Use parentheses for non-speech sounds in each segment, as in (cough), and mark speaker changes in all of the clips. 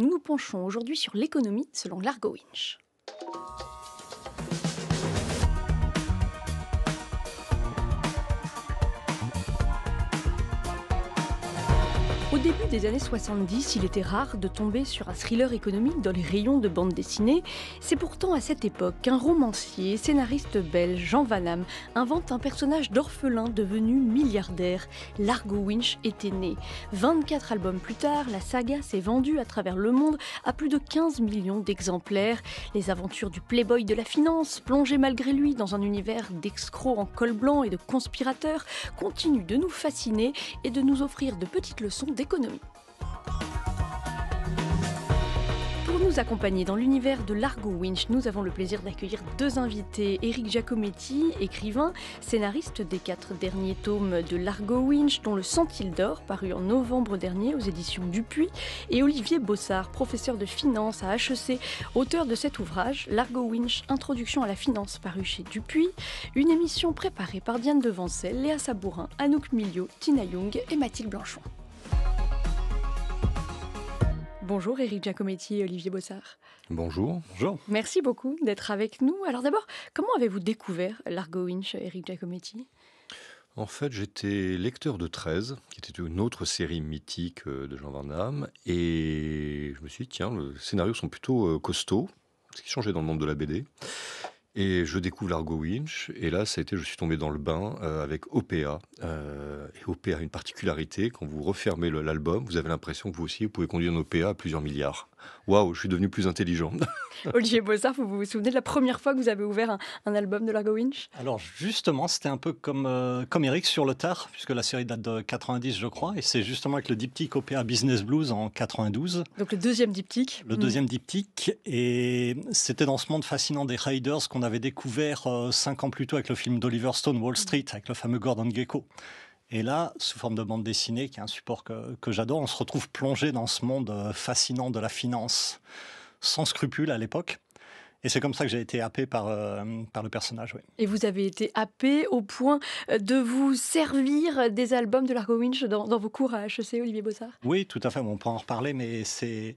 Speaker 1: nous nous penchons aujourd'hui sur l'économie selon Largo Winch. des années 70, il était rare de tomber sur un thriller économique dans les rayons de bande dessinée. C'est pourtant à cette époque qu'un romancier et scénariste belge, Jean Van Am, invente un personnage d'orphelin devenu milliardaire. Largo Winch était né. 24 albums plus tard, la saga s'est vendue à travers le monde à plus de 15 millions d'exemplaires. Les aventures du playboy de la finance, plongé malgré lui dans un univers d'escrocs en col blanc et de conspirateurs, continuent de nous fasciner et de nous offrir de petites leçons d'économie. Pour nous accompagner dans l'univers de l'Argo Winch, nous avons le plaisir d'accueillir deux invités. Eric Giacometti, écrivain, scénariste des quatre derniers tomes de l'Argo Winch, dont Le Sentil d'Or, paru en novembre dernier aux éditions Dupuis, et Olivier Bossard, professeur de finance à HEC, auteur de cet ouvrage, L'Argo Winch, Introduction à la finance, paru chez Dupuis, une émission préparée par Diane Devancel, Léa Sabourin, Anouk Milio, Tina Young et Mathilde Blanchon. Bonjour Éric Giacometti et Olivier Bossard.
Speaker 2: Bonjour. Bonjour.
Speaker 1: Merci beaucoup d'être avec nous. Alors d'abord, comment avez-vous découvert l'Argo Winch, Eric Giacometti
Speaker 2: en fait, j'étais lecteur de 13, qui était une autre série mythique euh, de Jean Van Damme, et je me suis dit, tiens, les scénarios sont plutôt euh, costauds, ce qui changeait dans le monde de la BD. Et je découvre Largo winch. Et là, ça a été, je suis tombé dans le bain euh, avec OPA. Euh, et OPA a une particularité. Quand vous refermez l'album, vous avez l'impression que vous aussi, vous pouvez conduire un OPA à plusieurs milliards waouh, je suis devenu plus intelligent.
Speaker 3: (laughs)
Speaker 1: Olivier Bossard, vous vous souvenez de la première fois que vous avez ouvert un, album de Largo Winch
Speaker 3: Alors justement, c'était un peu comme, euh, comme Eric sur le tard, puisque la série date de 90, je crois, et c'est justement avec le diptyque OPA Business Blues en 92.
Speaker 1: Donc le deuxième diptyque Le deuxième
Speaker 3: hmm. diptyque, et c'était dans ce monde fascinant des Raiders qu'on avait découvert euh, cinq ans plus tôt avec le film d'Oliver Stone, Wall Street, avec le fameux Gordon Gecko. Et là, sous forme de bande dessinée, qui est un support que, j'adore, on se retrouve plongé dans ce monde euh, fascinant de la finance, sans scrupules à l'époque. Et c'est comme ça que j'ai été happé par, euh, par le personnage.
Speaker 1: Et vous avez été happé au point euh, de vous servir des albums de Largo Winch dans, vos cours à HEC, Olivier Bossard
Speaker 3: Oui, tout à fait. on peut en reparler, mais c'est.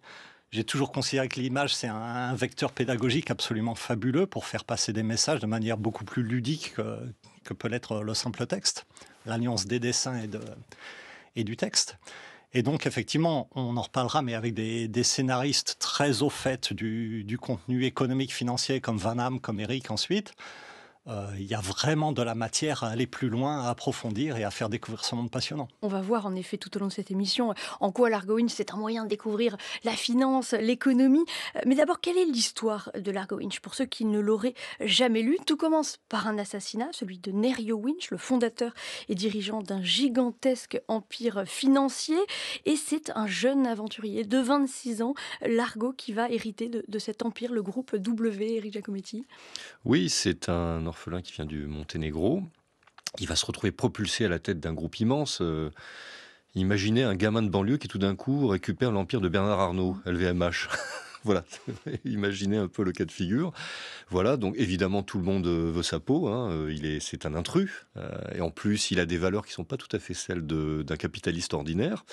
Speaker 3: J'ai toujours considéré que l'image, c'est un, vecteur pédagogique absolument fabuleux pour faire passer des messages de manière beaucoup plus ludique que, que peut l'être le simple texte l'alliance des dessins et, du texte. Et donc, effectivement, on en reparlera, mais avec des, scénaristes très au fait du, contenu économique, financier, comme Van Ham, comme Eric ensuite, euh, il y a vraiment de la matière à aller plus loin, à approfondir et à faire découvrir ce monde passionnant.
Speaker 1: On va voir en effet tout au long de cette émission en quoi Largo l'Argoïne c'est un moyen de découvrir la finance, l'économie. Euh, mais d'abord, quelle est l'histoire de l'Argo Winch Pour ceux qui ne l'auraient jamais lu, tout commence par un assassinat, celui de Nerio Winch, le fondateur et dirigeant d'un gigantesque empire financier. Et c'est un jeune aventurier de 26 ans, l'Argo, qui va hériter de, de cet empire, le groupe W, Eric Giacometti.
Speaker 2: Oui, c'est un orphelin qui vient du Monténégro. Il va se retrouver propulsé à la tête d'un groupe immense. Euh, imaginez un gamin de banlieue qui tout d'un coup récupère l'empire de Bernard Arnault, LVMH. (laughs) voilà, (laughs) imaginez un peu le cas de figure. Voilà, donc évidemment tout le monde euh, veut sa peau. Hein. Euh, il est, c'est un intrus, euh, et en plus il a des valeurs qui sont pas tout à fait celles d'un capitaliste ordinaire.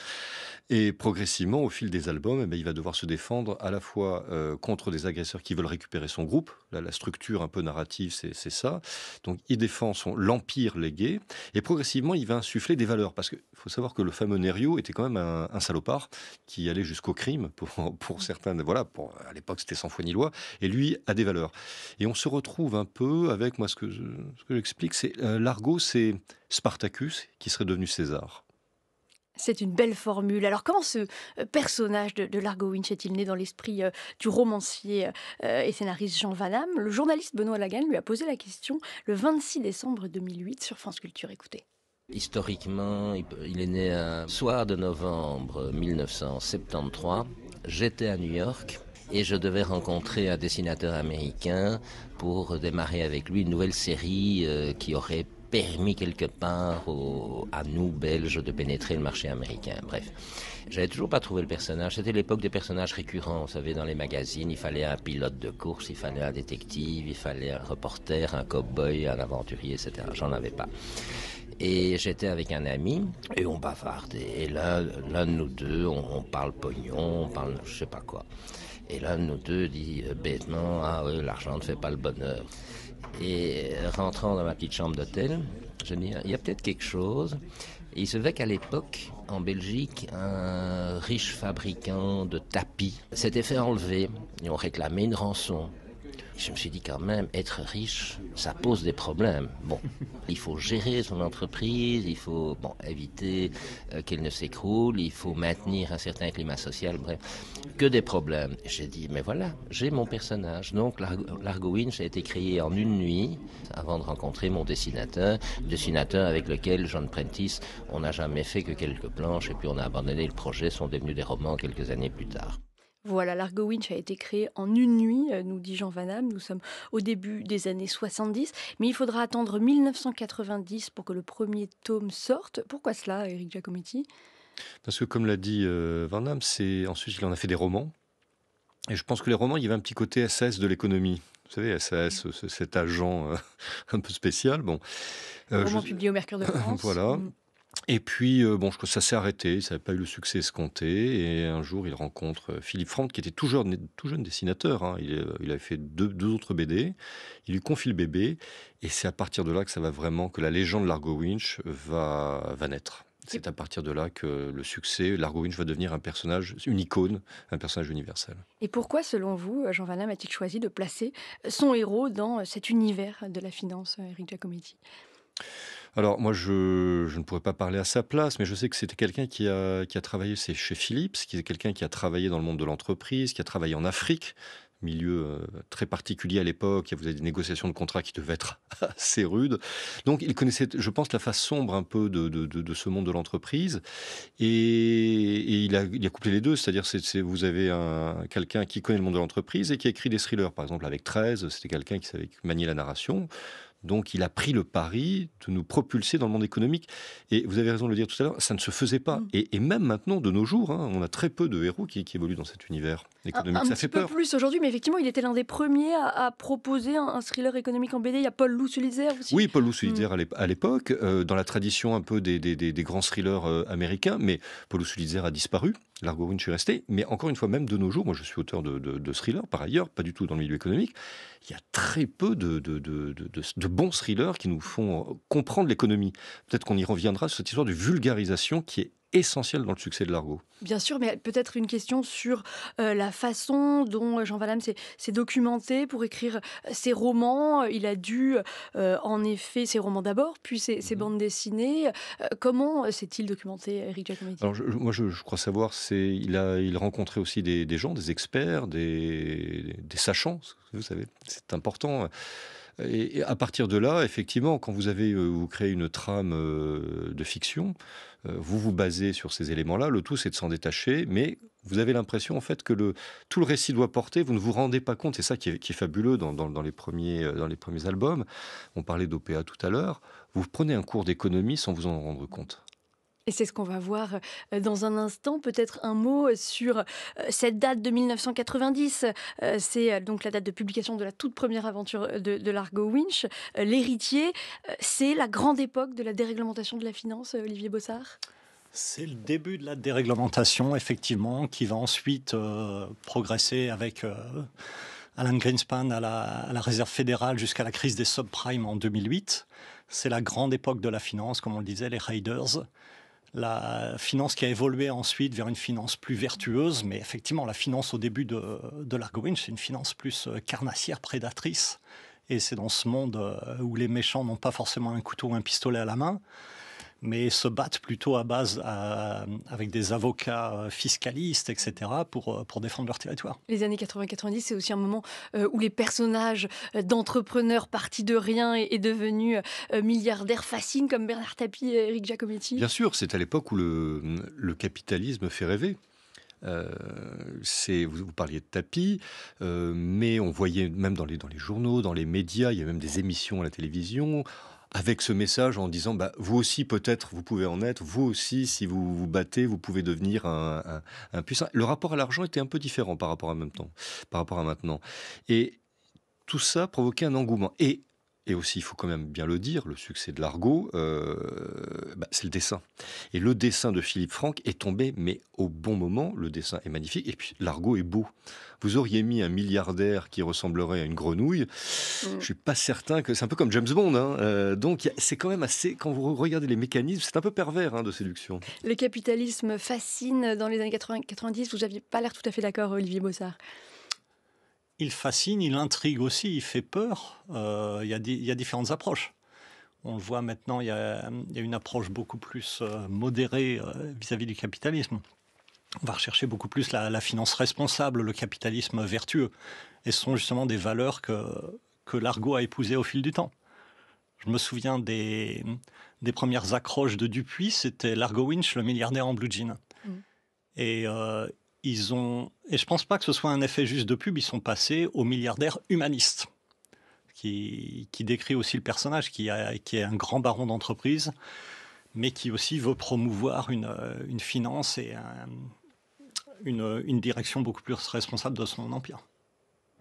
Speaker 2: Et progressivement, au fil des albums, eh ben, il va devoir se défendre à la fois contre des agresseurs qui veulent récupérer son groupe. la structure un peu narrative, c'est ça. Donc il défend son l'empire légué, et progressivement il va insuffler des valeurs, parce qu'il faut savoir que le fameux Nerio était quand même un, salopard qui allait jusqu'au crime pour, pour certains, voilà, à l'époque c'était sans foi ni loi, et lui a des valeurs. Et on se retrouve un peu avec, moi ce que, ce que j'explique, c'est euh, l'argot c'est Spartacus qui serait devenu César.
Speaker 1: C'est une belle formule. Alors comment ce euh, personnage de, de Largo Winch est-il né dans l'esprit euh, du romancier et scénariste Jean Van Le journaliste Benoît Lagan lui a posé la question le 26 décembre 2008 sur France Culture. Écoutez.
Speaker 4: Historiquement, il est né un soir de novembre 1973. J'étais à New York et je devais rencontrer un dessinateur américain pour démarrer avec lui une nouvelle série euh, qui aurait permis quelque part à nous, Belges, de pénétrer le marché américain. Bref, j'avais toujours pas trouvé le personnage. C'était l'époque des personnages récurrents, vous savez, dans les magazines. Il fallait un pilote de course, il fallait un détective, il fallait un reporter, un cowboy, un aventurier, etc. J'en avais pas. Et j'étais avec un ami et on bavardait. Et l'un de nous deux, on, on parle pognon, on parle je sais pas quoi. Et l'un de nous deux dit euh, bêtement, ah l'argent ne fait pas le bonheur. Et euh, rentrant dans ma petite chambre d'hôtel, je me dis, il y a peut-être quelque chose. il se fait qu'à l'époque, en Belgique, un riche fabricant de tapis s'était fait enlever et on réclamait une rançon. Je me suis dit quand même, être riche, ça pose des problèmes. Bon, il faut gérer son entreprise, il faut bon, éviter euh, qu'elle ne s'écroule, il faut maintenir un certain climat social, bref, que des problèmes. J'ai dit, mais voilà, j'ai mon personnage. Donc l'Argo Winch a été créé en une nuit avant de rencontrer mon dessinateur, dessinateur avec lequel John Prentice, on n'a jamais fait que quelques planches et puis on a abandonné le projet, sont devenus des romans quelques années plus tard.
Speaker 1: Voilà, l'Argo Winch a été créé en une nuit, euh, nous dit Jean Vanham. Nous sommes au début des années 70, mais il faudra attendre 1990 pour que le premier tome sorte. Pourquoi cela, Eric Giacometti
Speaker 2: Parce que, comme l'a dit euh, Van Vanham, c'est ensuite il en a fait des romans. Et je pense que les romans, il y avait un petit côté SS de l'économie. Vous savez, SAS, cet agent euh, (laughs) un peu spécial. Bon, roman
Speaker 1: au Mercure de (laughs) France. voilà. Mm.
Speaker 2: Et puis, euh, bon, je, crois ça s'est arrêté, ça n'avait pas eu le succès escompté. Et un jour, il rencontre euh, Philippe Franck, qui était tout jeune, tout jeune dessinateur. Hein. Euh, il, avait fait deux, autres BD. Il lui confie le bébé. Et c'est à partir de là que ça va vraiment, que la légende Largo Winch va, va naître. C'est à partir de là que le succès, Largo Winch va devenir un personnage, une icône, un personnage universel.
Speaker 1: Et pourquoi, selon vous, Jean Vanham a-t-il choisi de placer son héros dans cet univers de la finance, Eric Giacometti
Speaker 2: alors moi, je, ne pourrais pas parler à sa place, mais je sais que c'était quelqu'un qui a, travaillé chez Philips, qui est quelqu'un qui a travaillé dans le monde de l'entreprise, qui a travaillé en Afrique, milieu euh, très particulier à l'époque. Il y avait des négociations de contrats qui devaient être (laughs) assez rudes. Donc, il connaissait, je pense, la face sombre un peu de, ce monde de l'entreprise. Et, il, a, il, couplé les deux. C'est-à-dire, c'est, vous avez quelqu'un qui connaît le monde de l'entreprise et qui a écrit des thrillers. Par exemple, avec 13, c'était quelqu'un qui savait manier la narration. Donc il a pris le pari de nous propulser dans le monde économique. Et vous avez raison de le dire tout à l'heure, ça ne se faisait pas. Mm. Et, même maintenant, de nos jours, hein, on a très peu de héros qui, évoluent dans cet univers économique. Un, petit peu plus
Speaker 1: aujourd'hui, mais effectivement, il était l'un des premiers à, proposer un, thriller économique en BD. Il y a Paul Lousselizer aussi.
Speaker 2: Oui, Paul Lousselizer mm. à l'époque, euh, dans la tradition un peu des, grands thrillers euh, américains, mais Paul Sulizer a disparu. Largo Winch est resté. Mais encore une fois, même de nos jours, moi je suis auteur de, de, thrillers par ailleurs, pas du tout dans le milieu économique, il y a très peu de, de bons thrillers qui nous font comprendre l'économie. Peut-être qu'on y reviendra sur cette histoire de vulgarisation qui est essentiel dans le succès de l'argot.
Speaker 1: Bien sûr, mais peut-être une question sur euh, la façon dont euh, Jean Valham s'est documenté pour écrire euh, ses romans. Il a dû, en effet, ses romans d'abord, puis ses, mhm. bandes dessinées. comment s'est-il documenté, Eric Giacometti Alors,
Speaker 2: moi, je, crois savoir, il a, rencontré aussi des, gens, des experts, des sachants, vous savez, c'est important. Et, à partir de là, effectivement, quand vous avez euh, vous créez une trame euh, de fiction, euh, vous vous basez sur ces éléments-là. Le tout, c'est de s'en détacher, mais vous avez l'impression en fait que tout le récit doit porter, vous ne vous rendez pas compte, c'est ça qui est, fabuleux dans, les premiers, dans les premiers albums, on parlait d'OPA tout à l'heure, vous prenez un cours d'économie sans vous en rendre compte.
Speaker 1: Et c'est ce qu'on va voir euh, dans un instant. Peut-être un mot euh, sur euh, cette date de 1990. C'est donc la date de publication de la toute première aventure de, l'Argo Winch. L'héritier, c'est la grande époque de la déréglementation de la finance, Olivier Bossard
Speaker 3: c'est le début de la déréglementation, effectivement, qui va ensuite progresser avec Alan Greenspan à la, à la Réserve fédérale jusqu'à la crise des subprimes en 2008. C'est la grande époque de la finance, comme on le disait, les Raiders la finance qui a évolué ensuite vers une finance plus vertueuse, mais effectivement la finance au début de, de c'est une finance plus euh, carnassière, prédatrice, et c'est dans ce monde euh, où les méchants n'ont pas forcément un couteau ou un pistolet à la main, mais se battent plutôt à base avec des avocats euh, fiscalistes, etc., pour, euh, pour défendre leur territoire.
Speaker 1: Les années 80-90, c'est aussi un moment euh, où les personnages d'entrepreneurs partis de rien et, devenus milliardaires fascinent, comme Bernard Tapie et Eric Giacometti. Bien
Speaker 3: sûr, c'est
Speaker 2: à l'époque où le, capitalisme fait rêver. vous, parliez de tapis, mais on voyait même dans les, dans les journaux, dans les médias, il y a même des émissions à la télévision, avec ce message en disant bah, vous aussi peut-être vous pouvez en être, vous aussi si vous vous battez vous pouvez devenir un, puissant. Le rapport à l'argent était un peu différent par rapport à même temps, par rapport à maintenant. Et tout ça provoquait un engouement. Et et aussi, il faut quand même bien le dire, le succès de l'argot, euh, bah, c'est le dessin. Et le dessin de Philippe Franck est tombé, mais au bon moment, le dessin est magnifique, et puis l'argot est beau. Vous auriez mis un milliardaire qui ressemblerait à une grenouille, je mm. je suis pas certain que... C'est un peu comme James Bond, hein, euh, donc c'est quand même assez... Quand vous regardez les mécanismes, c'est un peu pervers hein, de
Speaker 3: séduction.
Speaker 1: Le capitalisme fascine dans les années 80, 90, vous n'aviez pas l'air tout à fait d'accord, Olivier Bossard
Speaker 3: il fascine, il intrigue aussi, il fait peur. Euh, il, y a, différentes approches. On le voit maintenant, il y a, une approche beaucoup plus euh, modérée euh, vis-à-vis du capitalisme. On va rechercher beaucoup plus la, finance responsable, le capitalisme vertueux. Et ce sont justement des valeurs que, que l'argot a épousées au fil du temps. Je me souviens des, premières accroches de Dupuis, c'était Largo Winch, le milliardaire en blue jean. Mm. Et euh, ils ont, et je pense pas que ce soit un effet juste de pub, ils sont passés au milliardaire humaniste, qui, qui décrit aussi le personnage, qui, qui est un grand baron d'entreprise, mais qui aussi veut promouvoir une, euh, finance et une, direction beaucoup plus responsable de son empire.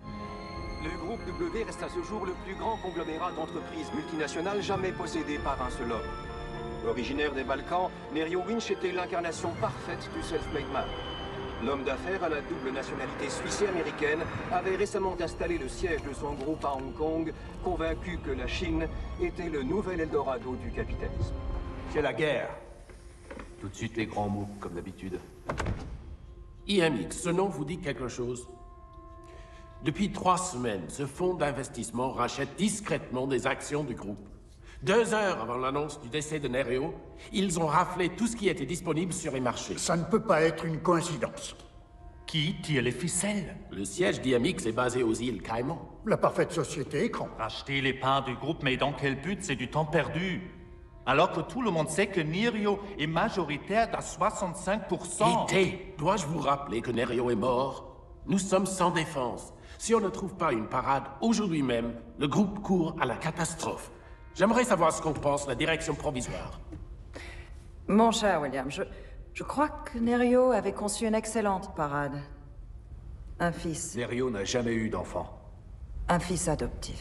Speaker 4: Le groupe W reste à ce jour le plus grand conglomérat
Speaker 2: d'entreprises multinationales jamais possédé par un seul homme. Originaire des Balkans, Nerio
Speaker 4: Winch était l'incarnation parfaite du self-made man. L'homme d'affaires à la double nationalité suisse et américaine avait récemment installé le siège de son groupe à Hong Kong, convaincu que la Chine était le nouvel Eldorado du capitalisme. C'est la guerre. Tout de suite les grands mots, comme d'habitude. IMX, ce nom vous dit quelque chose Depuis trois semaines, ce fonds d'investissement rachète discrètement des actions du groupe. Deux heures avant l'annonce du décès de Nereo, ils ont raflé tout ce qui était disponible sur les marchés. Ça ne peut pas être une coïncidence. Qui tire les ficelles Le siège d'IAMIX est basé aux îles Caïmans.
Speaker 3: La parfaite société écran. Acheter les parts du
Speaker 5: groupe, mais dans quel but C'est du temps perdu. Alors que tout le monde sait que Nerio est majoritaire à 65%. Quittez Dois-je vous rappeler que Nerio est mort
Speaker 4: Nous sommes sans défense. Si on ne trouve pas une parade aujourd'hui même, le groupe court à la catastrophe. J'aimerais savoir ce qu'on pense la direction provisoire.
Speaker 5: Mon cher William, je, je crois que Nerio avait conçu une excellente parade. Un fils. Nerio n'a jamais eu d'enfant. Un fils adoptif.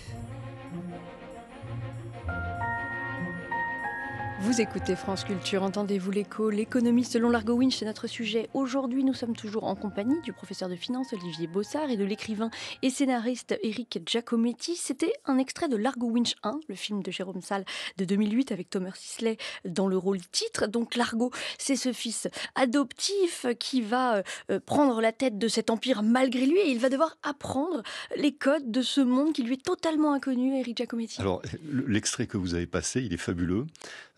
Speaker 1: Vous écoutez France Culture, entendez-vous l'écho L'économie selon Largo Winch, c'est notre sujet. Aujourd'hui, nous sommes toujours en compagnie du professeur de finance Olivier Bossard et de l'écrivain et scénariste Eric Giacometti. C'était un extrait de Largo Winch 1, le film de Jérôme Salle de 2008 avec Thomas Sisley dans le rôle titre. Donc Largo, c'est ce fils adoptif qui va euh, euh, prendre la tête de cet empire malgré lui et il va devoir apprendre les codes de ce monde qui lui est totalement inconnu, Eric Giacometti.
Speaker 2: Alors, l'extrait que vous avez passé, il est fabuleux.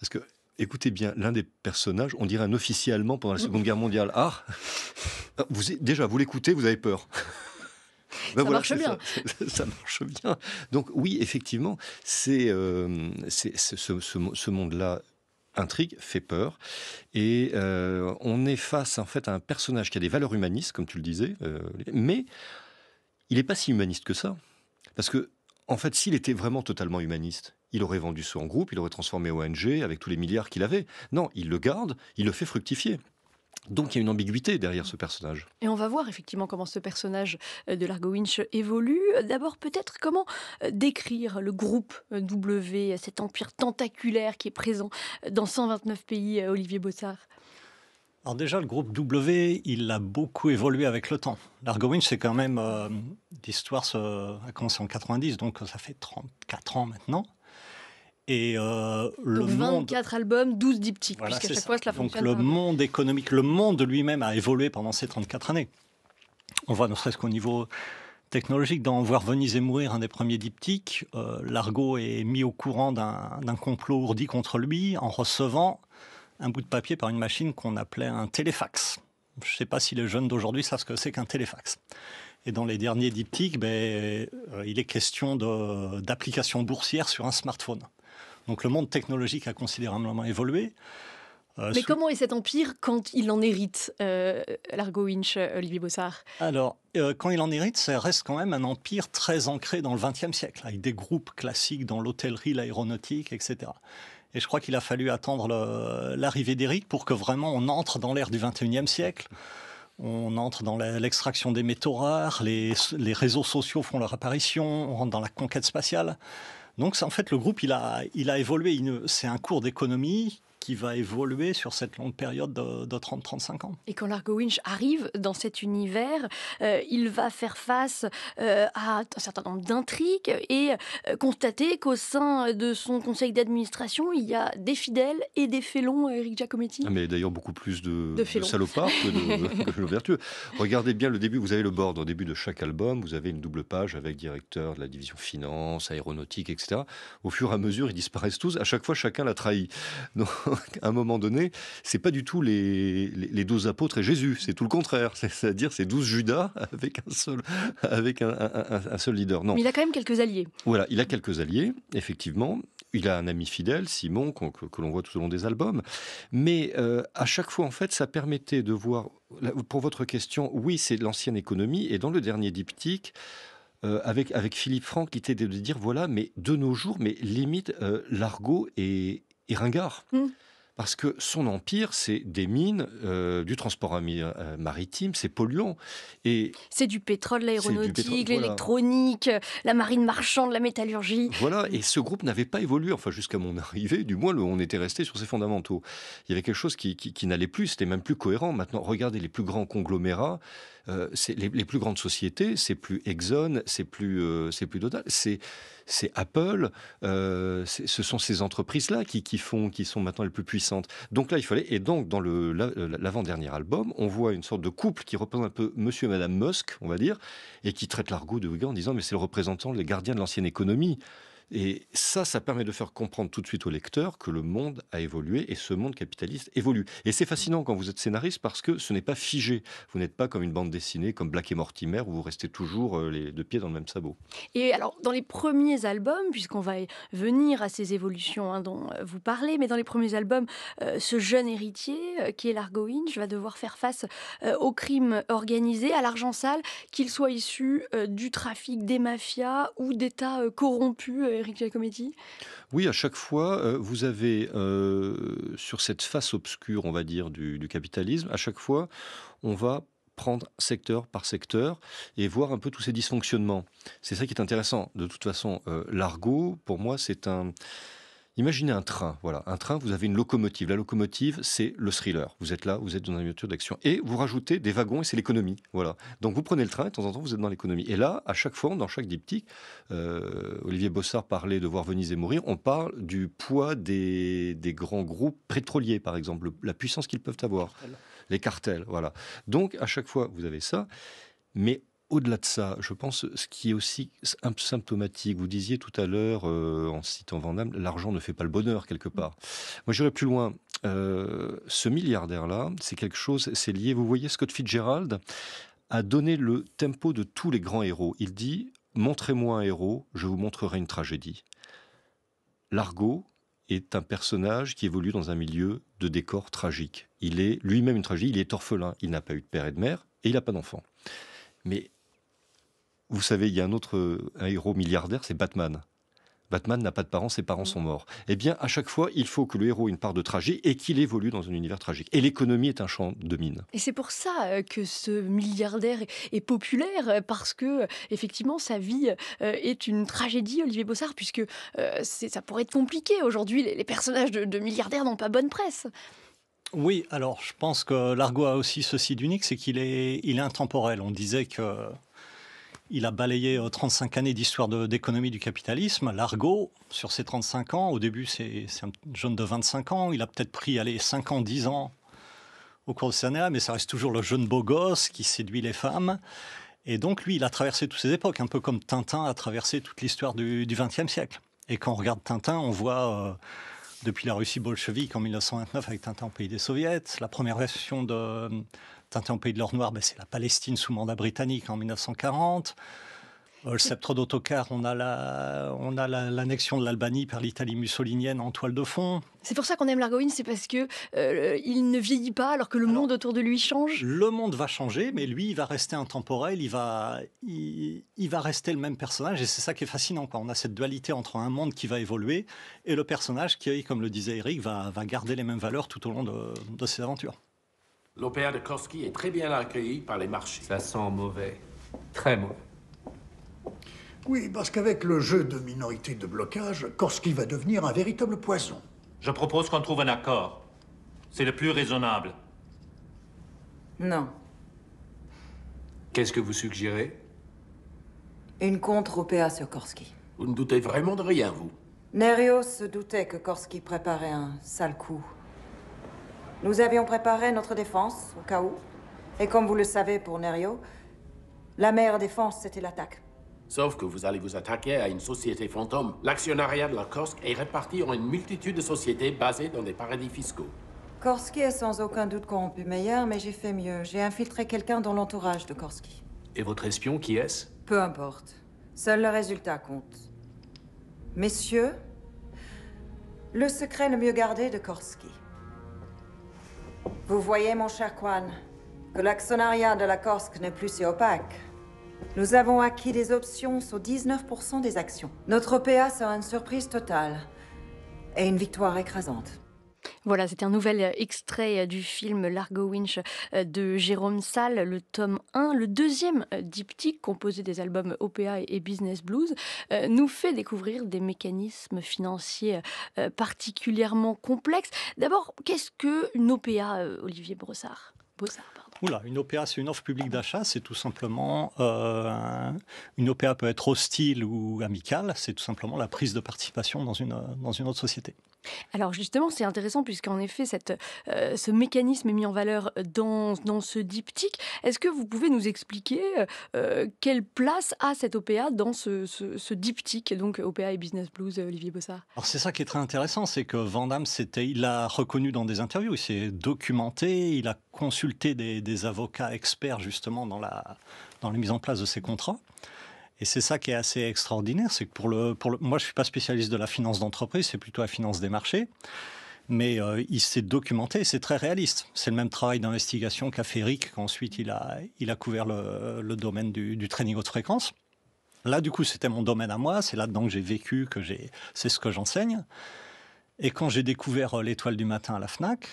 Speaker 2: Parce que, écoutez bien, l'un des personnages, on dirait un officier allemand pendant la Seconde Guerre mondiale. Ah, ah vous, Déjà, vous l'écoutez, vous avez peur. (laughs) Ben ça marche bien. (laughs) Ça, marche bien. Donc oui, effectivement, c'est euh, ce, monde-là intrigue, fait peur. Et euh, on est face en fait à un personnage qui a des valeurs humanistes, comme tu le disais, euh, mais il n'est pas si humaniste que ça. Parce que, en fait, s'il était vraiment totalement humaniste, il aurait vendu ce en groupe, il aurait transformé ONG avec tous les milliards qu'il avait. Non, il le garde, il le fait fructifier. Donc il y a une ambiguïté derrière ce personnage.
Speaker 1: Et on va voir effectivement comment ce personnage euh, de Largo Winch évolue. D'abord peut-être comment euh, décrire le groupe euh, W, cet empire tentaculaire qui est présent dans 129 pays, Olivier Bossard
Speaker 3: alors déjà, le groupe W, il a beaucoup évolué avec le temps. Largo Winch, c'est quand même... L'histoire a commencé en 90, donc ça fait 34 ans maintenant. Et euh, le Donc
Speaker 1: 24 albums, 12 diptyques, chaque fois cela Donc le
Speaker 3: monde économique, le monde lui-même a évolué pendant ces 34 années. On voit ne serait-ce qu'au niveau technologique, dans Voir Venise et mourir, un des premiers diptyques, euh, l'argot est mis au courant d'un complot ourdi contre lui en recevant un bout de papier par une machine qu'on appelait un téléfax. Je ne sais pas si les jeunes d'aujourd'hui savent ce que c'est qu'un téléfax. Et dans les derniers diptyques, ben, euh, il est question d'applications boursières sur un smartphone. Donc le monde technologique a considérablement évolué. Euh, Mais
Speaker 1: comment est cet empire quand il en hérite, euh, Largo Winch, euh, Olivier Bossard
Speaker 3: Alors, quand il en hérite, ça reste quand même un empire très ancré dans le XXe siècle, avec des groupes classiques dans l'hôtellerie, l'aéronautique, etc. Et je crois qu'il a fallu attendre l'arrivée d'Éric pour que vraiment on entre dans l'ère du XXIe siècle. On entre dans l'extraction des métaux rares, les réseaux sociaux font leur apparition, on rentre dans la conquête spatiale. Donc, en fait, le groupe, il a, il a évolué. C'est un cours d'économie qui va évoluer sur cette longue période de, 30-35 ans.
Speaker 1: Et quand Largo Winch arrive dans cet univers, euh, il va faire face euh, à un certain nombre d'intrigues et euh, constater qu'au sein de son conseil d'administration, il y a des fidèles et des félons, Eric Giacometti. Ah, mais
Speaker 2: d'ailleurs, beaucoup plus de, salopards que de, (laughs) que vertueux. Regardez bien le début, vous avez le board au début de chaque album, vous avez une double page avec directeur de la division finance, aéronautique, etc. Au fur et à mesure, ils disparaissent tous. À chaque fois, chacun la trahi. (laughs) à un moment donné, c'est pas du tout les, douze apôtres et Jésus, c'est tout le contraire. (laughs) C'est-à-dire c'est douze Judas avec un seul, avec un, seul leader. Non. Mais il
Speaker 1: a quand même quelques alliés.
Speaker 2: Voilà, il a quelques alliés, effectivement. Il a un ami fidèle, Simon, que, l'on voit tout au long des albums. Mais euh, à chaque fois, en fait, ça permettait de voir. Pour votre question, oui, c'est l'ancienne économie. Et dans le dernier diptyque, euh, avec, avec Philippe Franck, était de dire voilà, mais de nos jours, mais limite, euh, l'argot est, ringard. Mm. Parce que son empire, c'est des mines, euh, du transport euh, maritime, c'est polluant. Et
Speaker 1: c'est du pétrole, l'aéronautique, l'électronique, la marine marchande, la métallurgie.
Speaker 2: Voilà, mm. et ce groupe n'avait pas évolué, enfin jusqu'à mon (laughs) arrivée, du moins on était resté sur ses fondamentaux. Il y avait quelque chose qui, n'allait plus, c'était même plus cohérent. Maintenant, regardez les plus grands conglomérats, euh, les, plus grandes sociétés, c'est plus Exxon, c'est plus, c'est plus Total, c'est c'est Apple, euh, ce sont ces entreprises-là qui, font, qui sont maintenant les plus puissantes. Donc là, il fallait, et donc dans euh, l'avant-dernier album, on voit une sorte de couple qui représente un peu Monsieur et Madame Musk, on va dire, et qui traite l'argot de Wigan en disant mais c'est le représentant, les gardiens de l'ancienne économie. Et ça, ça permet de faire comprendre tout de suite au lecteur que le monde a évolué et ce monde capitaliste évolue. Et c'est fascinant quand vous êtes scénariste parce que ce n'est pas figé. Vous n'êtes pas comme une bande dessinée, comme Black et Mortimer, où vous restez toujours euh, les deux pieds dans le même sabot.
Speaker 1: Et alors, dans les premiers albums, puisqu'on va venir à ces évolutions hein, dont euh, vous parlez, mais dans les premiers albums, euh, ce jeune héritier, qui est Largo je va devoir faire face aux au crime organisé, à l'argent sale, qu'il soit issu du trafic des mafias ou d'États corrompus Giacometti
Speaker 2: Oui, à chaque fois, euh, vous avez euh, sur cette face obscure, on va dire, du, capitalisme, à chaque fois, on va prendre secteur par secteur et voir un peu tous ces dysfonctionnements. C'est ça qui est intéressant. De toute façon, euh, l'argot, pour moi, c'est un Imaginez un train, voilà, un train, vous avez une locomotive. La locomotive, c'est le thriller. Vous êtes là, vous êtes dans une voiture d'action. Et vous rajoutez des wagons et c'est l'économie, voilà. Donc vous prenez le train et de temps en temps, vous êtes dans l'économie. Et là, à chaque fois, dans chaque diptyque, euh, Olivier Bossard parlait de voir Venise et mourir, on parle du poids des, grands groupes pétroliers, par exemple, la puissance qu'ils peuvent avoir. Les cartels, voilà. Donc à chaque fois, vous avez ça. Mais au-delà de ça, je pense ce qui est aussi symptomatique, vous disiez tout à l'heure euh, en citant Vandamme, l'argent ne fait pas le bonheur quelque mm. part. Moi j'irais plus loin. Euh, ce milliardaire-là, c'est quelque chose, c'est lié. Vous voyez, Scott Fitzgerald a donné le tempo de tous les grands héros. Il dit Montrez-moi un héros, je vous montrerai une tragédie. L'argot est un personnage qui évolue dans un milieu de décor tragique. Il est lui-même une tragédie, il est orphelin, il n'a pas eu de père et de mère, et il n'a pas d'enfant. Mais vous savez, il y a un autre héros euh, milliardaire, c'est Batman. Batman n'a pas de parents, ses parents mm. sont morts. Eh bien, à chaque fois, il faut que le héros ait une part de tragique et qu'il évolue dans un univers tragique. Et l'économie est un champ de mine.
Speaker 1: Et c'est pour ça euh, que ce milliardaire est populaire, euh, parce que, effectivement, sa vie est une tragédie, Olivier Bossard, puisque ça pourrait être compliqué. Aujourd'hui, les, personnages de, milliardaires n'ont pas bonne presse.
Speaker 3: Oui, alors je pense que l'argot a aussi ceci d'unique, c'est qu'il est, il est intemporel. On disait que il a balayé 35 euh, années d'histoire d'économie du capitalisme. L'argot, sur ses 35 ans, au début c'est un jeune de 25 ans, il a peut-être pris aller 5 ans, 10 ans au cours de ces années-là, mais ça reste toujours le jeune beau gosse qui séduit les femmes. Et donc lui, il a traversé toutes ces époques, un peu comme Tintin a traversé toute l'histoire du XXe siècle. Et quand on regarde Tintin, on voit... Euh, depuis la Russie bolchevique en 1929 avec Tintin au pays des soviets, la première version de, Tintin en pays de l'or noir, ben, c'est la Palestine sous mandat britannique en 1940. Euh, le (laughs) sceptre d'autocar, on a on a l'annexion de l'Albanie par l'Italie mussolinienne en toile de fond.
Speaker 1: C'est pour ça qu'on aime l'Argoïne, c'est parce que euh, il ne vieillit pas alors que le monde autour de lui change.
Speaker 3: Le monde va changer, mais lui, il va rester intemporel, il va, il, va rester le même personnage, et c'est ça qui est fascinant. On a cette dualité entre un monde qui va évoluer et le personnage qui, comme le disait Eric, va, va garder les mêmes valeurs tout au long de ses aventures.
Speaker 4: L'OPA de korski est très bien accueilli par les marchés. Ça sent mauvais. Très mauvais.
Speaker 3: Oui, parce qu'avec le jeu de minorité de blocage, Korski va devenir un véritable poison. Je propose qu'on trouve un accord. C'est le plus raisonnable. Non. Qu'est-ce que vous suggérez
Speaker 5: Une contre-OPA sur Korski.
Speaker 4: Vous ne doutez vraiment de rien, vous
Speaker 5: Nerios se doutait que Korsky préparait un sale coup nous avions préparé notre défense au cas où. Et comme vous le savez pour Nerio, la meilleure défense, c'était l'attaque.
Speaker 4: Sauf que vous allez vous attaquer à une société fantôme. L'actionnariat de la Korsk est réparti en une multitude de sociétés basées dans des paradis fiscaux.
Speaker 5: Korski est sans aucun doute corrompu meilleur, mais j'ai fait mieux. J'ai infiltré quelqu'un dans l'entourage de Korski.
Speaker 4: Et votre espion, qui est-ce
Speaker 5: Peu importe. Seul le résultat compte. Messieurs, le secret le mieux gardé de Korski. Vous voyez, mon cher Kwan, que l'actionnariat de la Korsk n'est plus si opaque. Nous avons acquis des options sur 19% des actions. Notre PA sera une surprise totale et une victoire écrasante. Voilà, c'était un nouvel euh, extrait euh, du
Speaker 1: film Largo Winch euh, de Jérôme Salle, le tome 1, le deuxième diptyque composé des albums OPA et Business Blues, nous fait découvrir des mécanismes financiers particulièrement complexes. D'abord, qu'est-ce que une OPA, Olivier Brossard
Speaker 3: une OPA, c'est une offre publique d'achat, c'est tout simplement. une OPA peut être hostile ou amicale, c'est tout simplement la prise de participation dans dans une autre société.
Speaker 1: Alors justement, c'est intéressant puisqu'en effet, euh, ce mécanisme est mis en valeur euh, dans, ce diptyque. Est-ce que vous pouvez nous expliquer euh, quelle place a cette OPA dans ce, ce, diptyque, donc OPA et Business Blues, Olivier Bossard
Speaker 3: Alors c'est ça qui est très intéressant, c'est que Van Damme, il l'a reconnu dans des interviews, il s'est documenté, il a consulté des, avocats experts justement dans la, dans la mise en place de ces contrats. Et c'est ça qui est assez extraordinaire, c'est que pour le, pour moi je suis pas spécialiste de la finance d'entreprise, c'est plutôt la finance des marchés. Mais euh, il s'est documenté, c'est très réaliste. C'est le même travail d'investigation qu'a fait Eric qu'ensuite il a, il a couvert le, domaine du, du training haute fréquence. Là, du coup, c'était mon domaine à moi, c'est là-dedans que j'ai vécu, que j'ai, c'est ce que j'enseigne. Et quand j'ai découvert euh, l'étoile du matin à la FNAC,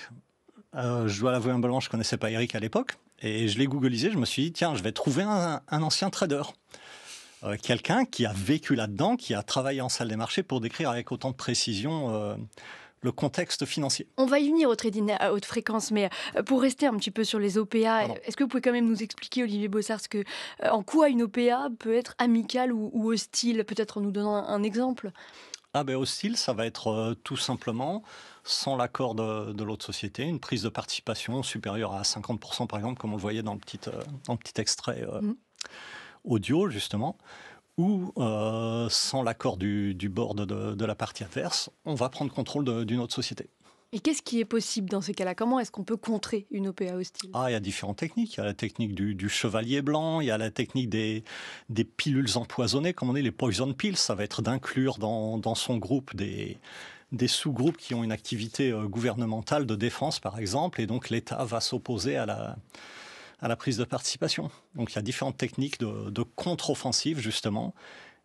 Speaker 3: euh, je dois l'avouer un blanc, je connaissais pas Eric à l'époque, et je l'ai googlisé, je me suis dit, tiens, je vais trouver un, un ancien trader. Euh, quelqu'un qui a vécu là-dedans, qui a travaillé en salle des marchés pour décrire avec autant de précision. Euh, le contexte financier.
Speaker 1: On va y venir au trading à euh, haute fréquence, mais pour rester un petit peu sur les OPA, est-ce que vous pouvez quand même nous expliquer, Olivier Bossard, ce que, en quoi une OPA peut être amicale ou, hostile, peut-être en nous donnant un, exemple
Speaker 3: ah ben hostile, ça va être tout simplement, sans l'accord de, de l'autre société, une prise de participation supérieure à 50%, par exemple, comme on le voyait dans le petit, dans le petit extrait. Mmh audio, justement, ou euh, sans l'accord du, du, board de, la partie adverse, on va prendre contrôle d'une autre société.
Speaker 1: Et qu'est-ce qui est possible dans ces cas-là Comment est-ce qu'on peut contrer une OPA hostile
Speaker 3: Ah, il y a différentes techniques. Il y a la technique du, chevalier blanc, il y a la technique des, des, pilules empoisonnées, comme on dit les poison pills. Ça va être d'inclure dans, dans, son groupe des, des sous-groupes qui ont une activité euh, gouvernementale de défense, par exemple, et donc l'État va s'opposer à la à la prise de participation. Donc il y a différentes techniques de, contre-offensive justement.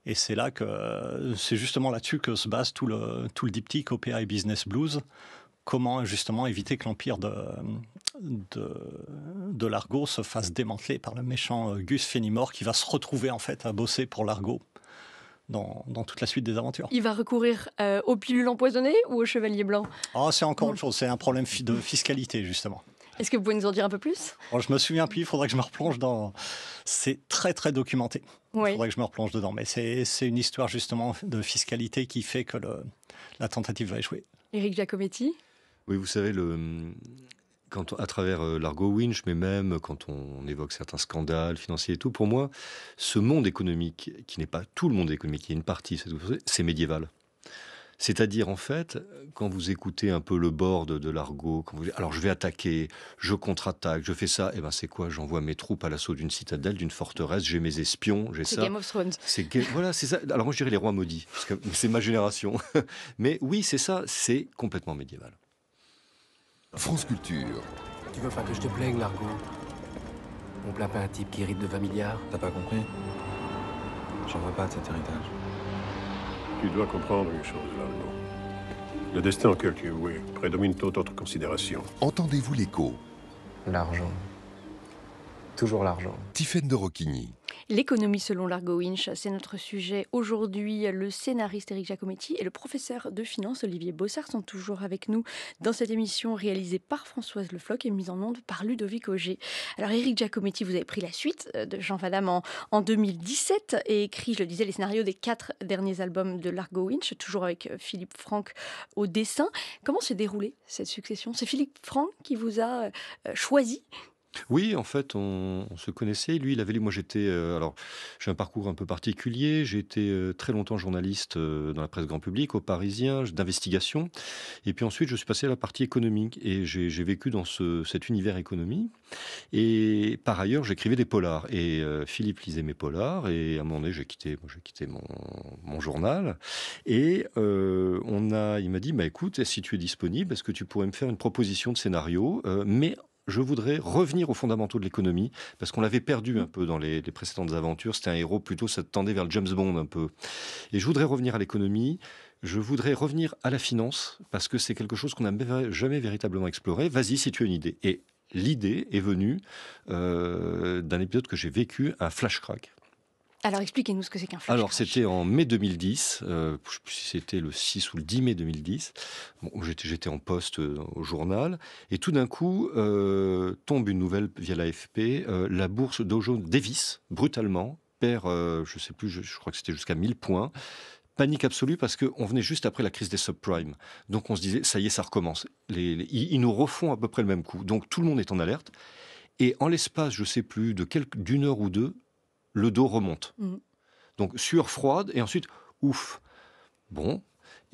Speaker 3: Et c'est là que c'est justement là-dessus que se base tout le tout le diptyque OPA et Business Blues. Comment justement éviter que l'empire de, de, l'argot se fasse démanteler par le méchant euh, Gus Fenimore qui va se retrouver en fait à bosser pour l'argot dans, dans, toute la suite des aventures.
Speaker 1: Il va recourir euh, aux pilules empoisonnées ou au chevalier blanc
Speaker 3: oh, ah, C'est encore une chose, c'est un problème de fiscalité justement.
Speaker 1: Est-ce que vous pouvez nous en dire un peu plus
Speaker 3: oh, Je me souviens plus, il faudrait que je me replonge dans... C'est très très documenté. Il faudrait que je me replonge dedans. Mais c'est une histoire justement de fiscalité qui fait que la tentative va échouer.
Speaker 1: Éric Giacometti
Speaker 2: Oui, vous savez, le, quand, à travers euh, l'argot Winch, mais même quand on, évoque certains scandales financiers et tout, pour moi, ce monde économique, qui n'est pas tout le monde économique, il y une partie, c'est médiéval. C'est-à-dire, en fait, quand vous écoutez un peu le bord de, l'argot, quand vous alors je vais attaquer, je contre-attaque, je fais ça, et eh ben c'est quoi J'envoie mes troupes à l'assaut d'une citadelle, d'une forteresse, j'ai mes espions, j'ai ça. C'est Game of Thrones. voilà, c'est ça. Alors moi, je dirais les rois maudits, parce que c'est ma génération. (laughs) Mais oui, c'est ça, c'est complètement médiéval. France Culture. Tu veux pas que je te plaigne, l'argot On plaint pas un type qui hérite de 20 milliards T'as pas compris
Speaker 6: J'en veux pas de cet héritage. Tu dois comprendre une chose, dedans Le destin auquel tu es voué prédomine toute autre considération. Entendez-vous l'écho
Speaker 2: L'argent. Toujours l'argent. Tiffaine de Roquigny.
Speaker 1: L'économie selon Largo Winch, c'est notre sujet aujourd'hui. Le scénariste Eric Giacometti et le professeur de finance Olivier Bossard sont toujours avec nous dans cette émission réalisée par Françoise Lefloc et mise en onde par Ludovic Auger. Alors Eric Giacometti, vous avez pris la suite euh, de Jean Van en, en 2017 et écrit, je le disais, les scénarios des quatre derniers albums de Largo Winch, toujours avec euh, Philippe Franck au dessin. Comment s'est déroulée cette succession C'est Philippe Franck qui vous a euh, choisi
Speaker 2: oui, en fait, on, se connaissait. Lui, il avait lu. Moi, j'étais. Euh, alors, j'ai un parcours un peu particulier. J'ai été euh, très longtemps journaliste euh, dans la presse grand public, au Parisien, d'investigation. Et puis ensuite, je suis passé à la partie économique et j'ai vécu dans cet univers économie. Et par ailleurs, j'écrivais des polars. Et Philippe lisait mes polars. Et à un moment donné, j'ai quitté, j'ai quitté mon, journal. Et on a, il m'a dit, bah écoute, si tu es disponible, est-ce que tu pourrais me faire une proposition de scénario, mais je voudrais revenir aux fondamentaux de l'économie, parce qu'on l'avait perdu un peu dans les, précédentes aventures. C'était un héros plutôt, ça tendait vers le James Bond un peu. Et je voudrais revenir à l'économie. Je voudrais revenir à la finance, parce que c'est quelque chose qu'on n'a jamais véritablement exploré. Vas-y, si tu as une idée. Et l'idée est venue euh, d'un épisode que j'ai vécu, un flash crack.
Speaker 1: Alors expliquez-nous ce que c'est qu'un flash.
Speaker 2: Alors c'était en mai 2010, euh, je sais plus si c'était le 6 ou le 10 mai 2010, bon, j'étais en poste euh, au journal, et tout d'un coup euh, tombe une nouvelle via l'AFP, euh, la bourse Dow Jones Davis, brutalement, perd, je ne sais plus, je, crois que c'était jusqu'à 1000 points, panique absolue parce qu'on venait juste après la crise des subprimes. Donc on se disait, ça y est, ça recommence. Les, ils nous refont à peu près le même coup. Donc tout le monde est en alerte. Et en l'espace, je ne sais plus, de d'une heure ou deux, le dos remonte. Mm. Donc sueur froide et ensuite ouf. Bon.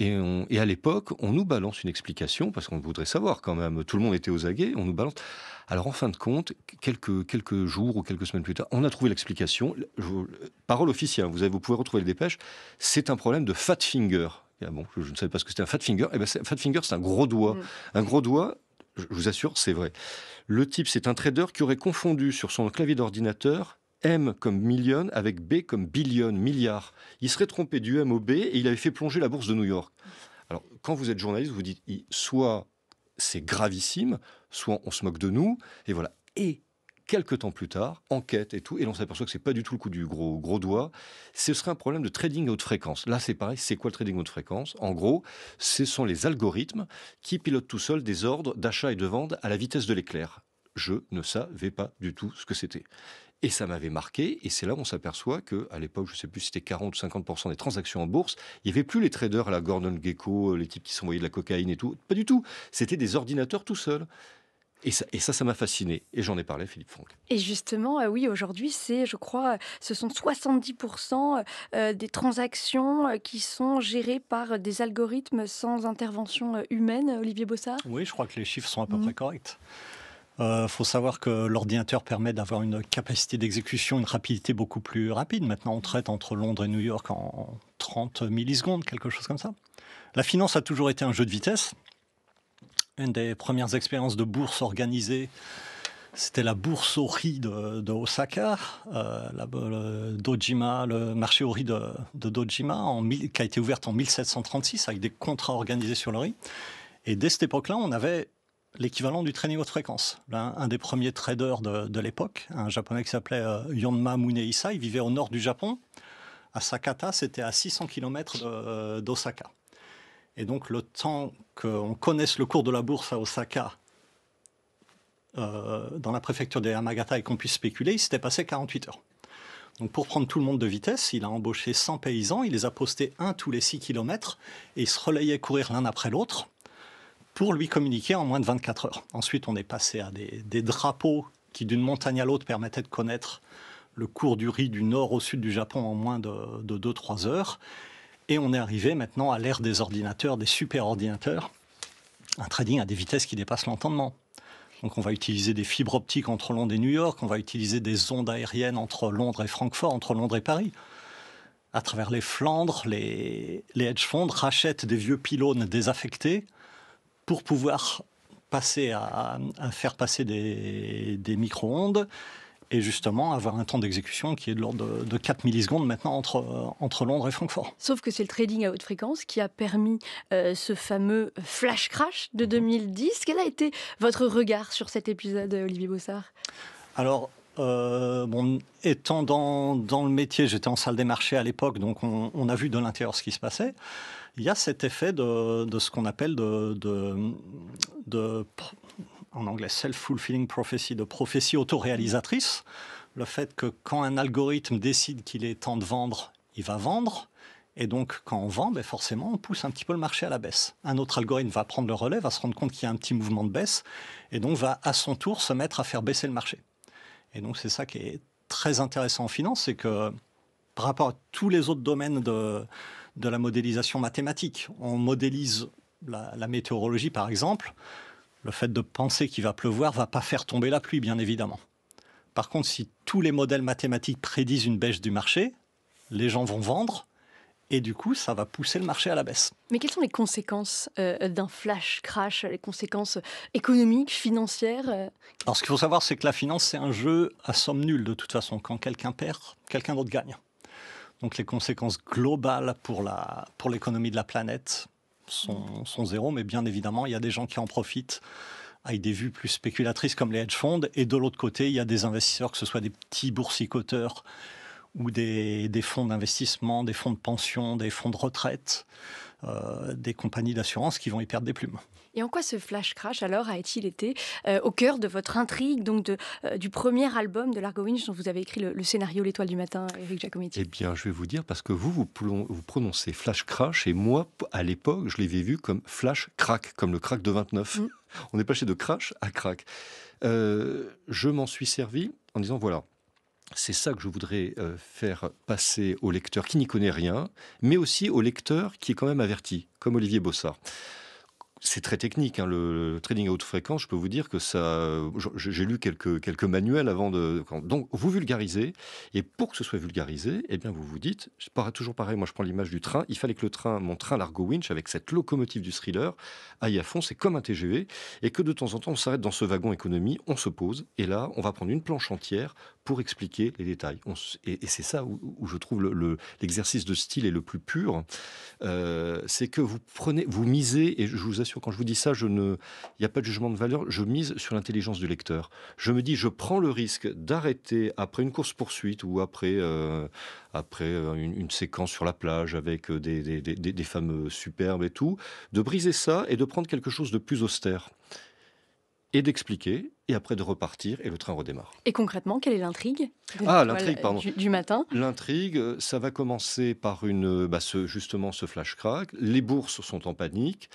Speaker 2: Et, à l'époque, on nous balance une explication, parce qu'on voudrait savoir quand même, tout le monde était aux aguets, on nous balance. Alors en fin de compte, quelques, quelques jours ou quelques semaines plus tard, on a trouvé l'explication. Parole officielle, vous, pouvez retrouver les dépêches, c'est un problème de fat finger. Ah bon, je, ne savais pas ce que c'était un fat finger. Et eh ben, fat finger, c'est un gros doigt. Mm. Un gros doigt, je vous assure, c'est vrai. Le type, c'est un trader qui aurait confondu sur son clavier d'ordinateur M comme million avec B comme billion, milliard. Il serait trompé du M au B et il avait fait plonger la bourse de New York. Alors, quand vous êtes journaliste, vous dites soit c'est gravissime, soit on se moque de nous, et voilà. Et quelques temps plus tard, enquête et tout, et l'on s'aperçoit que ce n'est pas du tout le coup du gros, gros doigt. Ce serait un problème de trading haute fréquence. Là, c'est pareil. C'est quoi le trading haute fréquence En gros, ce sont les algorithmes qui pilotent tout seuls des ordres d'achat et de vente à la vitesse de l'éclair. Je ne savais pas du tout ce que c'était. Et ça m'avait marqué, et c'est là où on s'aperçoit que, à l'époque, je ne sais plus si c'était 40 ou 50% des transactions en bourse, il n'y avait plus les traders à la Gordon Gecko, euh, les types qui s'envoyaient de la cocaïne et tout, pas du tout. C'était des ordinateurs tout seuls. Et ça, ça, m'a fasciné. Et j'en ai parlé Philippe Franck.
Speaker 1: Et justement, euh, oui, aujourd'hui, c'est, je crois, euh, ce sont 70% des transactions qui sont gérées par des algorithmes sans intervention humaine. Olivier Bossard
Speaker 3: Oui, je crois que les chiffres sont à peu près mm. corrects. Il euh, faut savoir que l'ordinateur permet d'avoir une capacité d'exécution, une rapidité beaucoup plus rapide. Maintenant, on traite entre Londres et New York en 30 millisecondes, quelque chose comme ça. La finance a toujours été un jeu de vitesse. Une des premières expériences de bourse organisée, c'était la bourse au riz de, Osaka, euh, la, le Dojima, le marché au riz de, de Dojima, qui a été ouverte en 1736 avec des contrats organisés sur le riz. Et dès cette époque-là, on avait l'équivalent du très niveau de fréquence. Un, des premiers traders de, l'époque, un japonais qui s'appelait euh, Yonma Muneisa, il vivait au nord du Japon. À Sakata, c'était à 600 km euh, d'Osaka. Et donc le temps qu'on connaisse le cours de la bourse à Osaka, euh, dans la préfecture des Yamagata, et qu'on puisse spéculer, il s'était passé 48 heures. Donc pour prendre tout le monde de vitesse, il a embauché 100 paysans, il les a postés un tous les 6 km, et ils se relayaient courir l'un après l'autre pour lui communiquer en moins de 24 heures. Ensuite, on est passé à des, drapeaux qui, d'une montagne à l'autre, permettaient de connaître le cours du riz du nord au sud du Japon en moins de 2-3 heures. Et on est arrivé maintenant à l'ère des ordinateurs, des super ordinateurs, un trading à des vitesses qui dépassent l'entendement. Donc on va utiliser des fibres optiques entre Londres et New York, on va utiliser des ondes aériennes entre Londres et Francfort, entre Londres et Paris. À travers les Flandres, les, les hedge funds rachètent des vieux pylônes désaffectés pour pouvoir passer à, faire passer des, micro-ondes et justement avoir un temps d'exécution qui est de l'ordre de, 4 millisecondes maintenant entre, Londres et Francfort.
Speaker 1: Sauf que c'est le trading à haute fréquence qui a permis euh, ce fameux flash crash de 2010. Mhm. Quel a été votre regard sur cet épisode, Olivier Bossard
Speaker 3: Alors, euh, bon, étant dans, le métier, j'étais en salle des marchés à l'époque, donc on a vu de l'intérieur ce qui se passait il y a cet effet de, ce qu'on appelle de, de, en anglais, self-fulfilling prophecy, de prophétie autoréalisatrice. Le fait que quand un algorithme décide qu'il est temps de vendre, il va vendre. Et donc, quand on vend, ben forcément, on pousse un petit peu le marché à la baisse. Un autre algorithme va prendre le relais, va se rendre compte qu'il y a un petit mouvement de baisse, et donc va à son tour se mettre à faire baisser le marché. Et donc, c'est ça qui est très intéressant en finance, c'est que par rapport à tous les autres domaines de, de la modélisation mathématique. On modélise la, météorologie, par exemple. Le fait de penser qu'il va pleuvoir va pas faire tomber la pluie, bien évidemment. Par contre, si tous les modèles mathématiques prédisent une baisse du marché, les gens vont vendre et du coup, ça va pousser le marché à la baisse.
Speaker 1: Mais quelles sont les conséquences euh, d'un flash crash, les conséquences euh, économiques, financières euh
Speaker 3: Alors, ce qu'il faut savoir, c'est que la finance, c'est un jeu à somme nulle, de toute façon. Quand quelqu'un perd, quelqu'un d'autre gagne. Donc les conséquences globales pour l'économie pour de la planète sont, zéro, mais bien évidemment, il y a des gens qui en profitent avec des vues plus spéculatrices comme les hedge funds, et de l'autre côté, il y a des investisseurs, que ce soit des petits boursicoteurs ou des, fonds d'investissement, des fonds de pension, des fonds de retraite, euh, des compagnies d'assurance qui vont y perdre des plumes.
Speaker 1: Et en quoi ce flash crash alors a-t-il été euh, au cœur de votre intrigue, donc euh, du premier album de Largo Winch dont vous avez écrit le, scénario L'étoile du matin, Eric Giacometti
Speaker 2: Eh bien, je vais vous dire parce que vous, vous, prononcez flash crash et moi, à l'époque, je l'avais vu comme flash crack, comme le crack de 29. Mm. (laughs) On est passé de crash à crack. Euh, je m'en suis servi en disant voilà. C'est ça que je voudrais faire passer au lecteur qui n'y connaît rien, mais aussi au lecteur qui est quand même averti, comme Olivier Bossard c'est très technique. Hein, le, trading à haute fréquence, je peux vous dire que ça. Euh, j'ai lu quelques, quelques manuels avant de. donc, vous vulgarisez. Et pour que ce soit vulgarisé, eh bien, vous vous dites, toujours pareil, moi je prends l'image du train. Il fallait que le train, mon train Largo Winch, avec cette locomotive du thriller, aille à fond. C'est comme un TGV. Et que de temps en temps, on s'arrête dans ce wagon économie, on se pose. Et là, on va prendre une planche entière pour expliquer les détails. On, et, et c'est ça où, je trouve l'exercice le, de style est le plus pur. Euh, c'est que vous prenez, vous misez, et je vous assure, quand je vous dis ça, je ne, il n'y a pas de jugement de valeur, je mise sur l'intelligence du lecteur. Je me dis, je prends le risque d'arrêter après une course-poursuite ou après, euh, après euh, une, séquence sur la plage avec des, des, des fameux superbes et tout, de briser ça et de prendre quelque chose de plus austère et d'expliquer et après de repartir et le train redémarre.
Speaker 1: Et concrètement, quelle est l'intrigue Ah, Du, matin
Speaker 2: L'intrigue, euh, ça va commencer par une, euh, bah, ce, justement ce flash crack. Les bourses sont en panique.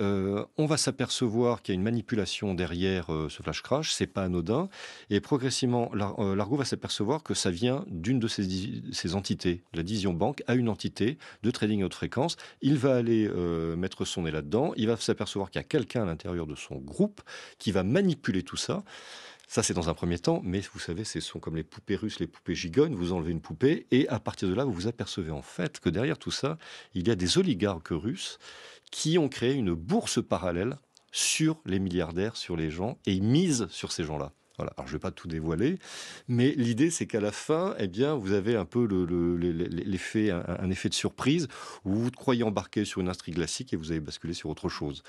Speaker 2: Euh, on va s'apercevoir qu'il y a une manipulation derrière ce flash crash. C'est pas anodin. Et progressivement, Largo l'argot va s'apercevoir que ça vient d'une de ces, entités. La Division Bank à une entité de trading haute fréquence. Il va aller mettre son nez là-dedans. Il va s'apercevoir qu'il y a quelqu'un à l'intérieur de son groupe qui va manipuler tout ça ça. c'est dans un premier temps, mais vous savez, ce sont comme les poupées russes, les poupées gigognes. Vous enlevez une poupée et à partir de là, vous vous apercevez en fait que derrière tout ça, il y a des oligarques russes qui ont créé une bourse parallèle sur les milliardaires, sur les gens, et mise misent sur ces gens-là. Voilà. Alors, je ne vais pas tout dévoiler, mais l'idée, c'est qu'à la fin, eh bien, vous avez un peu l'effet, un, effet de surprise où vous croyez embarqué sur une intrigue classique et vous avez basculé sur autre chose.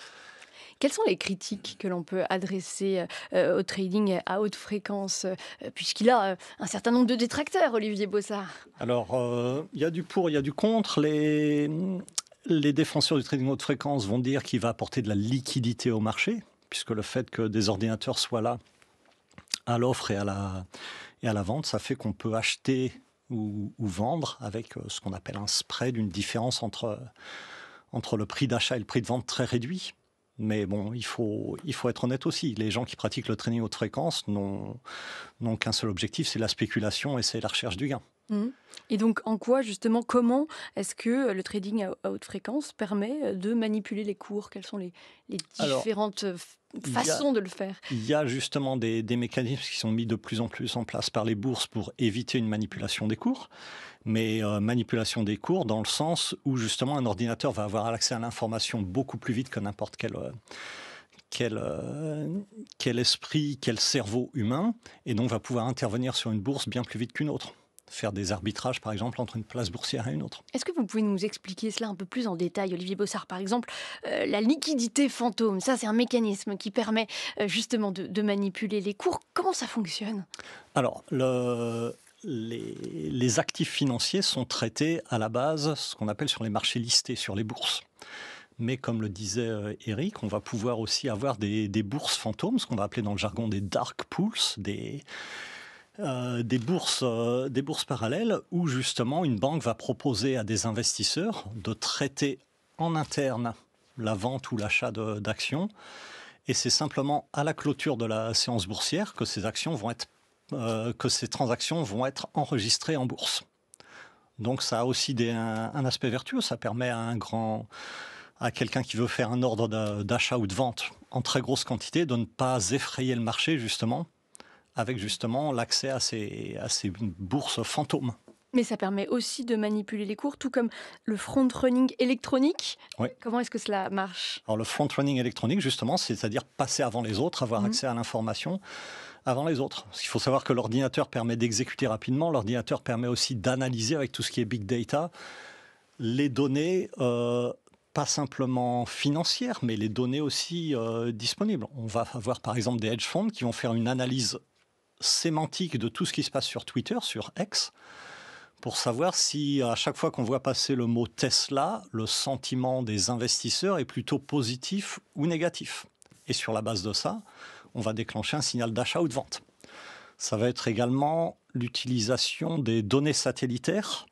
Speaker 1: Quelles sont les critiques que l'on peut adresser euh, euh, au trading à haute fréquence, euh, puisqu'il a un certain nombre de détracteurs, Olivier Bossard
Speaker 3: Alors, il y a du pour, il y a du contre. Les, les défenseurs du trading haute fréquence vont dire qu'il va apporter de la liquidité au marché, puisque le fait que des ordinateurs soient là à l'offre et, à la, et à la vente, ça fait qu'on peut acheter ou, ou, vendre avec ce qu'on appelle un spread, une différence entre, entre le prix d'achat et le prix de vente très réduit. Mais bon, il faut, être honnête aussi. Les gens qui pratiquent le training haute fréquence n'ont qu'un seul objectif, c'est la spéculation et c'est la recherche du gain.
Speaker 1: Mmh. Et donc, en quoi, justement, comment est-ce que euh, le trading à haute fréquence permet euh, de manipuler les cours Quelles sont les, différentes euh, façons de le faire
Speaker 3: Il y a justement des, mécanismes qui sont mis de plus en plus en place par les bourses pour éviter une manipulation des cours, mais manipulation des cours dans le sens où, justement, un ordinateur va avoir accès à l'information beaucoup plus vite que n'importe quel. quel, quel esprit, quel cerveau humain, et donc va pouvoir intervenir sur une bourse bien plus vite qu'une autre faire des arbitrages, par exemple, entre une place boursière et une autre.
Speaker 1: Est-ce que vous pouvez nous expliquer cela un peu plus en détail, Olivier Bossard Par exemple, euh, la liquidité fantôme, ça c'est un mécanisme qui permet euh, justement de, manipuler les cours. Comment ça fonctionne
Speaker 3: Alors, le, les, actifs financiers sont traités à la base, ce qu'on appelle sur les marchés listés, sur les bourses. Mais comme le disait euh, Eric, on va pouvoir aussi avoir des, des bourses fantômes, ce qu'on va appeler dans le jargon des dark pools, des, euh, euh, des, bourses, parallèles où justement une banque va proposer à des investisseurs de traiter en interne la vente ou l'achat d'actions. Et c'est simplement à la clôture de la séance boursière que ces actions vont être, euh, que ces transactions vont être enregistrées en bourse. Donc ça a aussi un, un aspect vertueux. Ça permet à un grand, à quelqu'un qui veut faire un ordre d'achat ou de vente en très grosse quantité de ne pas effrayer le marché justement avec justement l'accès à ces, bourses fantômes.
Speaker 1: Mais ça permet aussi de manipuler les cours, tout comme le front running électronique. Comment est-ce que cela marche
Speaker 3: Alors le front running électronique, justement, c'est-à-dire passer avant les autres, avoir mhm. accès à l'information avant les autres. Il faut savoir que l'ordinateur permet d'exécuter rapidement, l'ordinateur permet aussi d'analyser avec tout ce qui est big data les données. Euh, pas simplement financières, mais les données aussi euh, disponibles. On va avoir par exemple des hedge funds qui vont faire une analyse sémantique de tout ce qui se passe sur Twitter, sur X, pour savoir si à chaque fois qu'on voit passer le mot Tesla, le sentiment des investisseurs est plutôt positif ou négatif. Et sur la base de ça, on va déclencher un signal d'achat ou de vente. Ça va être également l'utilisation des données satellitaires.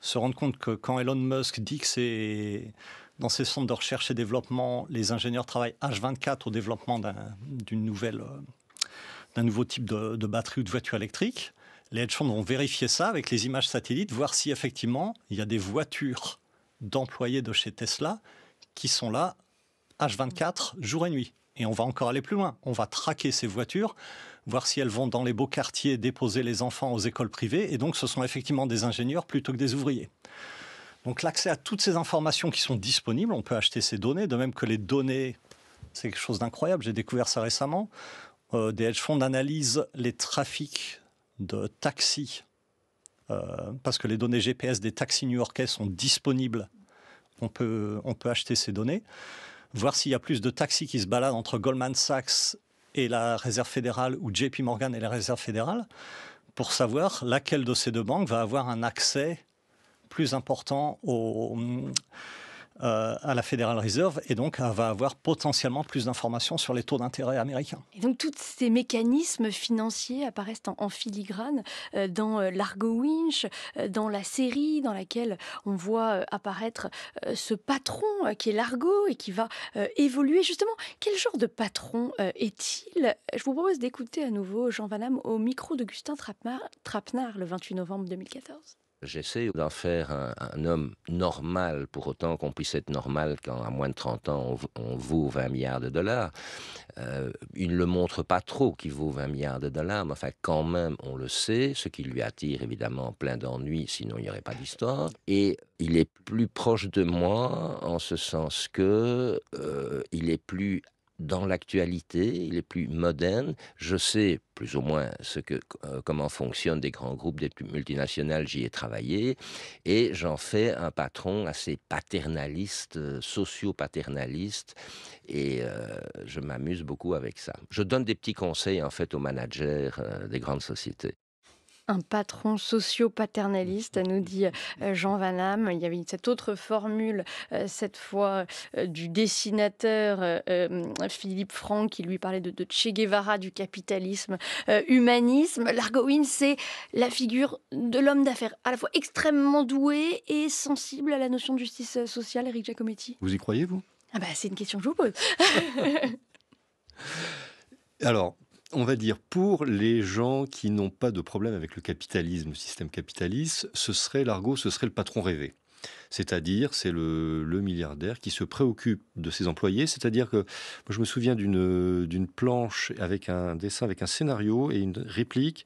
Speaker 3: Se rendre compte que quand Elon Musk dit que c'est dans ses centres de recherche et développement, les ingénieurs travaillent H24 au développement d'une nouvelle euh, d'un nouveau type de, batterie ou de voiture électrique. Les funds vont vérifier ça avec les images satellites, voir si effectivement il y a des voitures d'employés de chez Tesla qui sont là H24 jour et nuit. Et on va encore aller plus loin. On va traquer ces voitures, voir si elles vont dans les beaux quartiers déposer les enfants aux écoles privées. Et donc ce sont effectivement des ingénieurs plutôt que des ouvriers. Donc l'accès à toutes ces informations qui sont disponibles, on peut acheter ces données, de même que les données, c'est quelque chose d'incroyable, j'ai découvert ça récemment. Euh, des hedge funds analysent les trafics de taxis, euh, parce que les données GPS des taxis new-yorkais sont disponibles. On peut, on peut acheter ces données, voir s'il y a plus de taxis qui se baladent entre Goldman Sachs et la Réserve fédérale ou JP Morgan et la Réserve fédérale, pour savoir laquelle de ces deux banques va avoir un accès plus important aux euh, à la Federal Reserve et donc euh, va avoir potentiellement plus d'informations sur les taux d'intérêt américains.
Speaker 1: Et donc tous ces mécanismes financiers apparaissent en, filigrane euh, dans l'Argo Winch, dans la série dans laquelle on voit apparaître ce patron qui est l'Argo et qui va évoluer. Justement, quel genre de patron est-il Je vous propose d'écouter à nouveau Jean Van au micro d'Augustin Trapnard Trapenard le 28 novembre 2014.
Speaker 4: J'essaie d'en faire un, homme normal, pour autant qu'on puisse être normal quand à moins de 30 ans on, vaut 20 milliards de dollars. Euh, il ne le montre pas trop qu'il vaut 20 milliards de dollars, mais enfin quand même on le sait, ce qui lui attire évidemment plein d'ennuis, sinon il n'y aurait pas d'histoire. Et il est plus proche de moi en ce sens que euh, il est plus dans l'actualité, il est plus moderne. Je sais plus ou moins ce que, euh, comment fonctionnent des grands groupes, des multinationales, j'y ai travaillé, et j'en fais un patron assez paternaliste, sociopaternaliste euh, socio-paternaliste, et euh, je m'amuse beaucoup avec ça. Je donne des petits conseils en fait aux managers des grandes sociétés
Speaker 1: un patron socio-paternaliste, nous dit euh, Jean Vanham. Il y avait cette autre formule, euh, cette fois euh, du dessinateur Philippe Franck, qui lui parlait de, Che Guevara, du capitalisme, humanisme. L'argoïne, c'est la figure de l'homme d'affaires, à la fois extrêmement doué et sensible à la notion de justice sociale, Eric Giacometti.
Speaker 2: Vous y croyez, vous
Speaker 1: ah bah, C'est une question que je vous pose.
Speaker 2: (laughs) Alors, on va dire, pour les gens qui n'ont pas de problème avec le capitalisme, le système capitaliste, ce serait l'argot, ce serait le patron rêvé. C'est-à-dire, c'est le, milliardaire qui se préoccupe de ses employés. C'est-à-dire que je me souviens d'une planche avec un dessin, avec un scénario et une réplique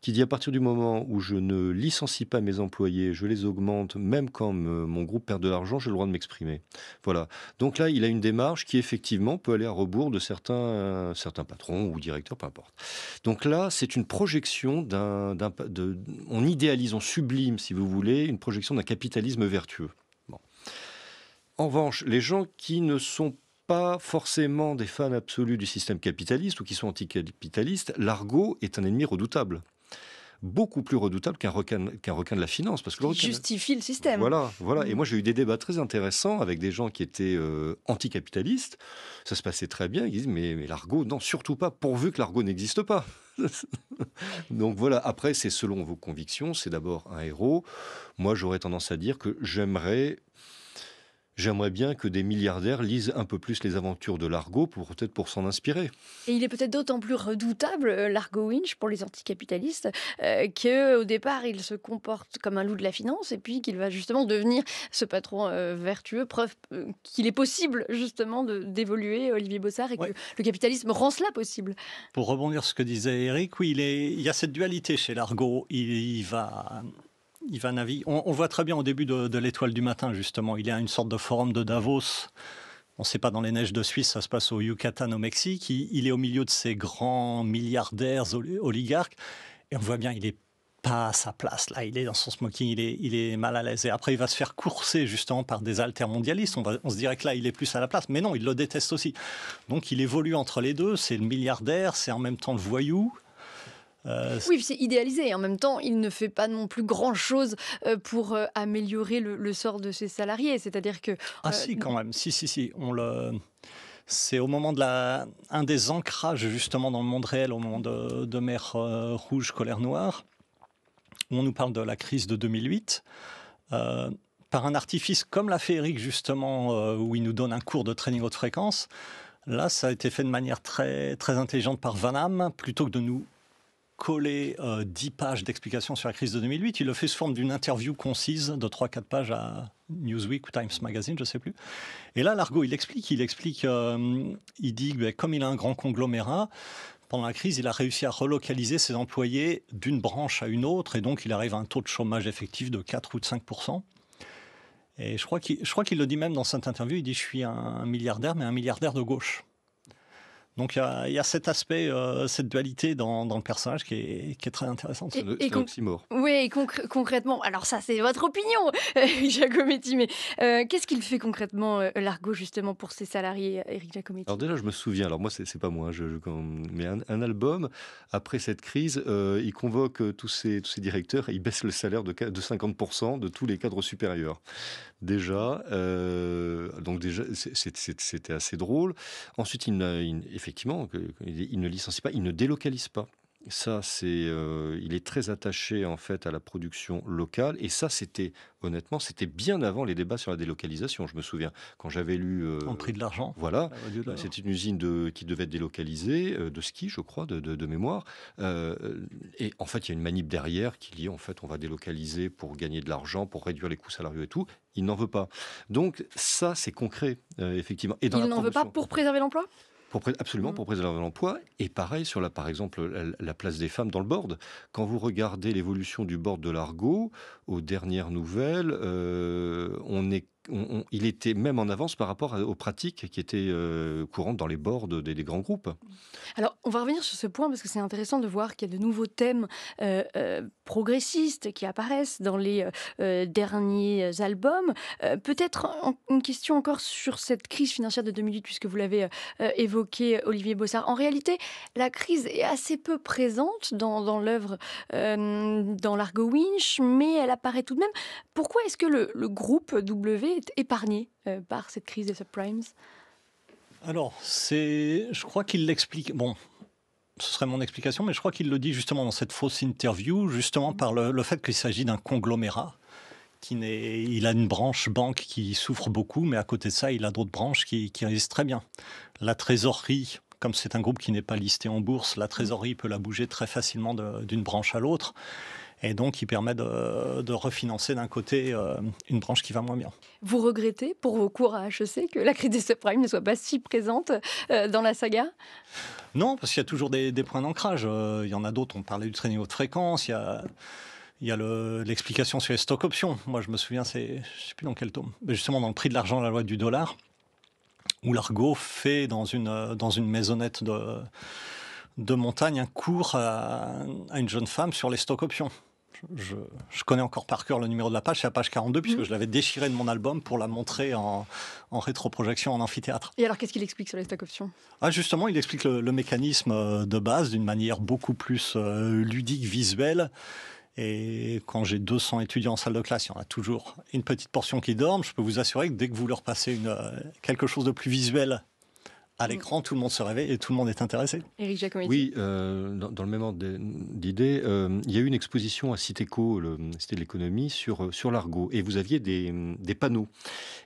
Speaker 2: qui dit à partir du moment où je ne licencie pas mes employés, je les augmente, même quand mon groupe perd de l'argent, j'ai le droit de m'exprimer. Voilà. Donc là, il a une démarche qui effectivement peut aller à rebours de certains, certains patrons ou directeurs, peu importe. Donc là, c'est une projection d'un, on idéalise, on sublime, si vous voulez, une projection d'un capitalisme vertueux. En revanche, les gens qui ne sont pas forcément des fans absolus du système capitaliste ou qui sont anticapitalistes, l'argot est un ennemi redoutable beaucoup plus redoutable qu'un requin, qu'un requin de la finance. Parce que le requin,
Speaker 1: justifie le système. Voilà,
Speaker 2: voilà. Et mm. moi, j'ai eu des débats très intéressants avec des gens qui étaient anti euh, anticapitalistes. Ça se passait très bien. Ils disaient, mais l'argot, non, surtout pas, pourvu que l'argot n'existe pas. (laughs) Donc voilà, après, c'est selon vos convictions, c'est d'abord un héros. Moi, j'aurais tendance à dire que j'aimerais j'aimerais bien que des milliardaires lisent un peu plus les aventures de Largo pour peut-être pour s'en inspirer.
Speaker 1: Et il est peut-être d'autant plus redoutable, euh, Largo Winch, pour les anticapitalistes, euh, qu'au départ, il se comporte comme un loup de la finance et puis qu'il va justement devenir ce patron euh, vertueux, preuve euh, qu'il est possible justement d'évoluer, Olivier Bossard, et que le capitalisme rend cela possible.
Speaker 3: Pour rebondir sur ce que disait Eric, oui, il, est, il y a cette dualité chez Largo. il, il va il on, voit très bien au début de, l'étoile du matin, justement, il y a une sorte de forum de Davos. On ne sait pas dans les neiges de Suisse, ça se passe au Yucatan, au Mexique. Il, est au milieu de ces grands milliardaires oligarques. Et on voit bien, il n'est pas à sa place. Là, il est dans son smoking, il est, mal à l'aise. Et après, il va se faire courser justement par des altermondialistes. On, on se dirait que là, il est plus à la place. Mais non, il le déteste aussi. Donc, il évolue entre les deux. C'est le milliardaire, c'est en même temps le voyou. Euh,
Speaker 1: oui, c'est idéalisé. en même temps, il ne fait pas non plus grand-chose euh, pour euh, améliorer le, sort de ses salariés. C'est-à-dire que... Ah si, quand
Speaker 3: même. Si, si, si. On le... C'est au moment de la, un des ancrages justement dans le monde réel, au moment de, de mer rouge, colère noire, où on nous parle de la crise de 2008 par un artifice comme la féerique, justement, où il nous donne un cours de training haute fréquence. Là, ça a été fait de manière très, très intelligente par Vanham, plutôt que de nous coller 10 euh, pages d'explications sur la crise de 2008. Il le fait sous forme d'une interview concise de 3-4 pages à Newsweek ou Times Magazine, je ne sais plus. Et là, Largo, il explique, il explique, euh, il dit que ben, comme il a un grand conglomérat, pendant la crise, il a réussi à relocaliser ses employés d'une branche à une autre, et donc il arrive à un taux de chômage effectif de 4 ou de 5 et je crois qu'il le dit même dans cette interview, il dit je suis un milliardaire, mais un milliardaire de gauche. Donc il y, a, cet aspect, euh, cette dualité dans, le personnage qui est, très intéressante. C'est un oxymore.
Speaker 1: Oui, concrètement, alors ça c'est votre opinion, (laughs) Giacometti, mais euh, qu'est-ce qu'il fait concrètement, euh, l'argot, justement, pour ses salariés, Eric Giacometti Alors
Speaker 2: déjà, je me souviens, alors moi c'est pas moi, hein, je, mais un, album, après cette crise, il convoque tous ses, tous directeurs et il baisse le salaire de, de 50% de tous les cadres supérieurs déjà. Euh, donc déjà, c'était assez drôle. Ensuite, effectivement, il ne licencie pas, il ne délocalise pas. Ça, c'est, euh, il est très attaché en fait à la production locale. Et ça, c'était honnêtement, c'était bien avant les débats sur la délocalisation. Je me souviens quand j'avais lu. Euh, On de l'argent. Voilà, ah, bah, euh, C'est c'était une usine qui devait être délocalisée euh, de ski, je crois, de, mémoire. et en fait, il y a une manip derrière qui dit en fait, on va délocaliser pour gagner de l'argent, pour réduire les coûts salariaux et tout. Il n'en veut pas. Donc ça, c'est concret, effectivement. Et il n'en veut pas
Speaker 1: pour préserver l'emploi
Speaker 2: absolument, mm. pour préserver l'emploi. Et pareil sur, la, par exemple, la, place des femmes dans le board. Quand vous regardez l'évolution du board de l'Argot, aux dernières nouvelles, euh, on est il était même en avance par rapport aux pratiques qui étaient euh, courantes dans les bords des, grands groupes.
Speaker 1: Alors, on va revenir sur ce point parce que c'est intéressant de voir qu'il y a de nouveaux thèmes euh, euh, progressistes qui apparaissent dans les derniers albums. Peut-être une question encore sur cette crise financière de 2008, puisque vous l'avez évoqué, Olivier Bossard. En réalité, la crise est assez peu présente dans, l'œuvre, dans l'Argo Winch, mais elle apparaît tout de même. Pourquoi est-ce que le groupe W est épargné euh, par cette crise des subprimes
Speaker 3: Alors, c'est, je crois qu'il l'explique. Bon, ce serait mon explication, mais je crois qu'il le dit justement dans cette fausse interview, justement par le, fait qu'il s'agit d'un conglomérat. Qui il a une branche banque qui souffre beaucoup, mais à côté de ça, il a d'autres branches qui, qui résistent très bien. La trésorerie, comme c'est un groupe qui n'est pas listé en bourse, la trésorerie peut la bouger très facilement d'une branche à l'autre et donc il permet de, refinancer d'un côté euh, une branche qui va moins bien.
Speaker 1: Vous regrettez pour vos cours à HEC que la crise des subprimes ne soit pas si présente euh, dans la saga
Speaker 3: Non, parce qu'il y a toujours des, points d'ancrage. Euh, il y en a d'autres, on parlait du très niveau de fréquence, il y a... Il y a l'explication sur les stocks options. Moi, je me souviens, c'est, je sais plus dans quel tome, mais justement dans le prix de l'argent, la loi du dollar, où l'argot fait dans une, dans une maisonnette de, de montagne un cours à, à une jeune femme sur les stocks options je, connais encore par cœur le numéro de la page, c'est la page 42, puisque mm. je l'avais déchiré de mon album pour la montrer en, rétroprojection en amphithéâtre.
Speaker 1: Et alors, qu'est-ce qu'il explique sur les stock
Speaker 3: ah, Justement, il explique le, mécanisme euh, de base d'une manière beaucoup plus euh, ludique, visuelle. Et quand j'ai 200 étudiants en salle de classe, il y en a toujours une petite portion qui dorment. Je peux vous assurer que dès que vous leur passez une, euh, quelque chose de plus visuel à mm. l'écran, tout le monde se réveille et tout le monde est intéressé.
Speaker 1: Éric Oui,
Speaker 3: euh, dans,
Speaker 2: le même ordre d'idée, euh, il y a eu une exposition à Citéco, le Cité de l'économie, sur, euh, sur l'argot. Et vous aviez des, des, panneaux.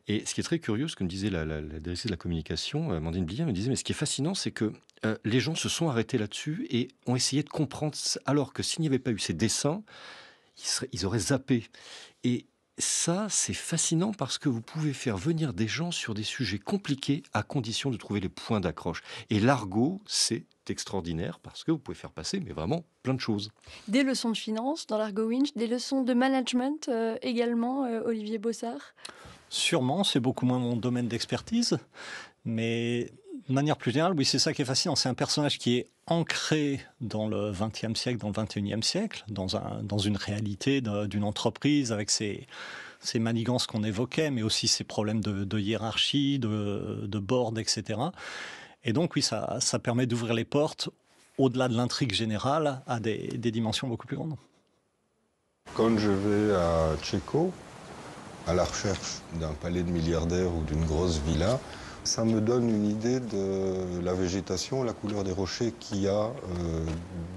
Speaker 2: Et ce qui est très curieux, ce que me disait la, la, de la communication, Amandine Blier, me disait, mais ce qui est fascinant, c'est que les gens se sont arrêtés là-dessus et ont essayé de comprendre, alors que s'il n'y avait pas eu ces dessins, ils, ils auraient zappé. Et ça, c'est fascinant parce que vous pouvez faire venir des gens sur des sujets compliqués à condition de trouver les points d'accroche. Et l'argot, c'est extraordinaire parce que vous pouvez faire passer,
Speaker 3: mais vraiment, plein de choses.
Speaker 1: Des leçons de finance dans l'argot Winch, des leçons de management euh, également, euh, Olivier Bossard
Speaker 3: Sûrement, c'est beaucoup moins mon domaine d'expertise, mais de manière plus générale, oui, c'est ça qui est fascinant. C'est un personnage qui est ancré dans le XXe siècle, dans le XXIe siècle, dans, un, dans une réalité d'une entreprise avec ces manigances qu'on évoquait, mais aussi ces problèmes de, hiérarchie, de, de board, etc. Et donc, oui, ça, ça permet d'ouvrir les portes, au-delà de l'intrigue générale, à des, des, dimensions beaucoup plus grandes.
Speaker 6: Quand je vais à Tchéco, à la recherche d'un palais de milliardaires ou d'une grosse villa, ça me donne une idée de la végétation, la couleur des rochers qu'il y a euh,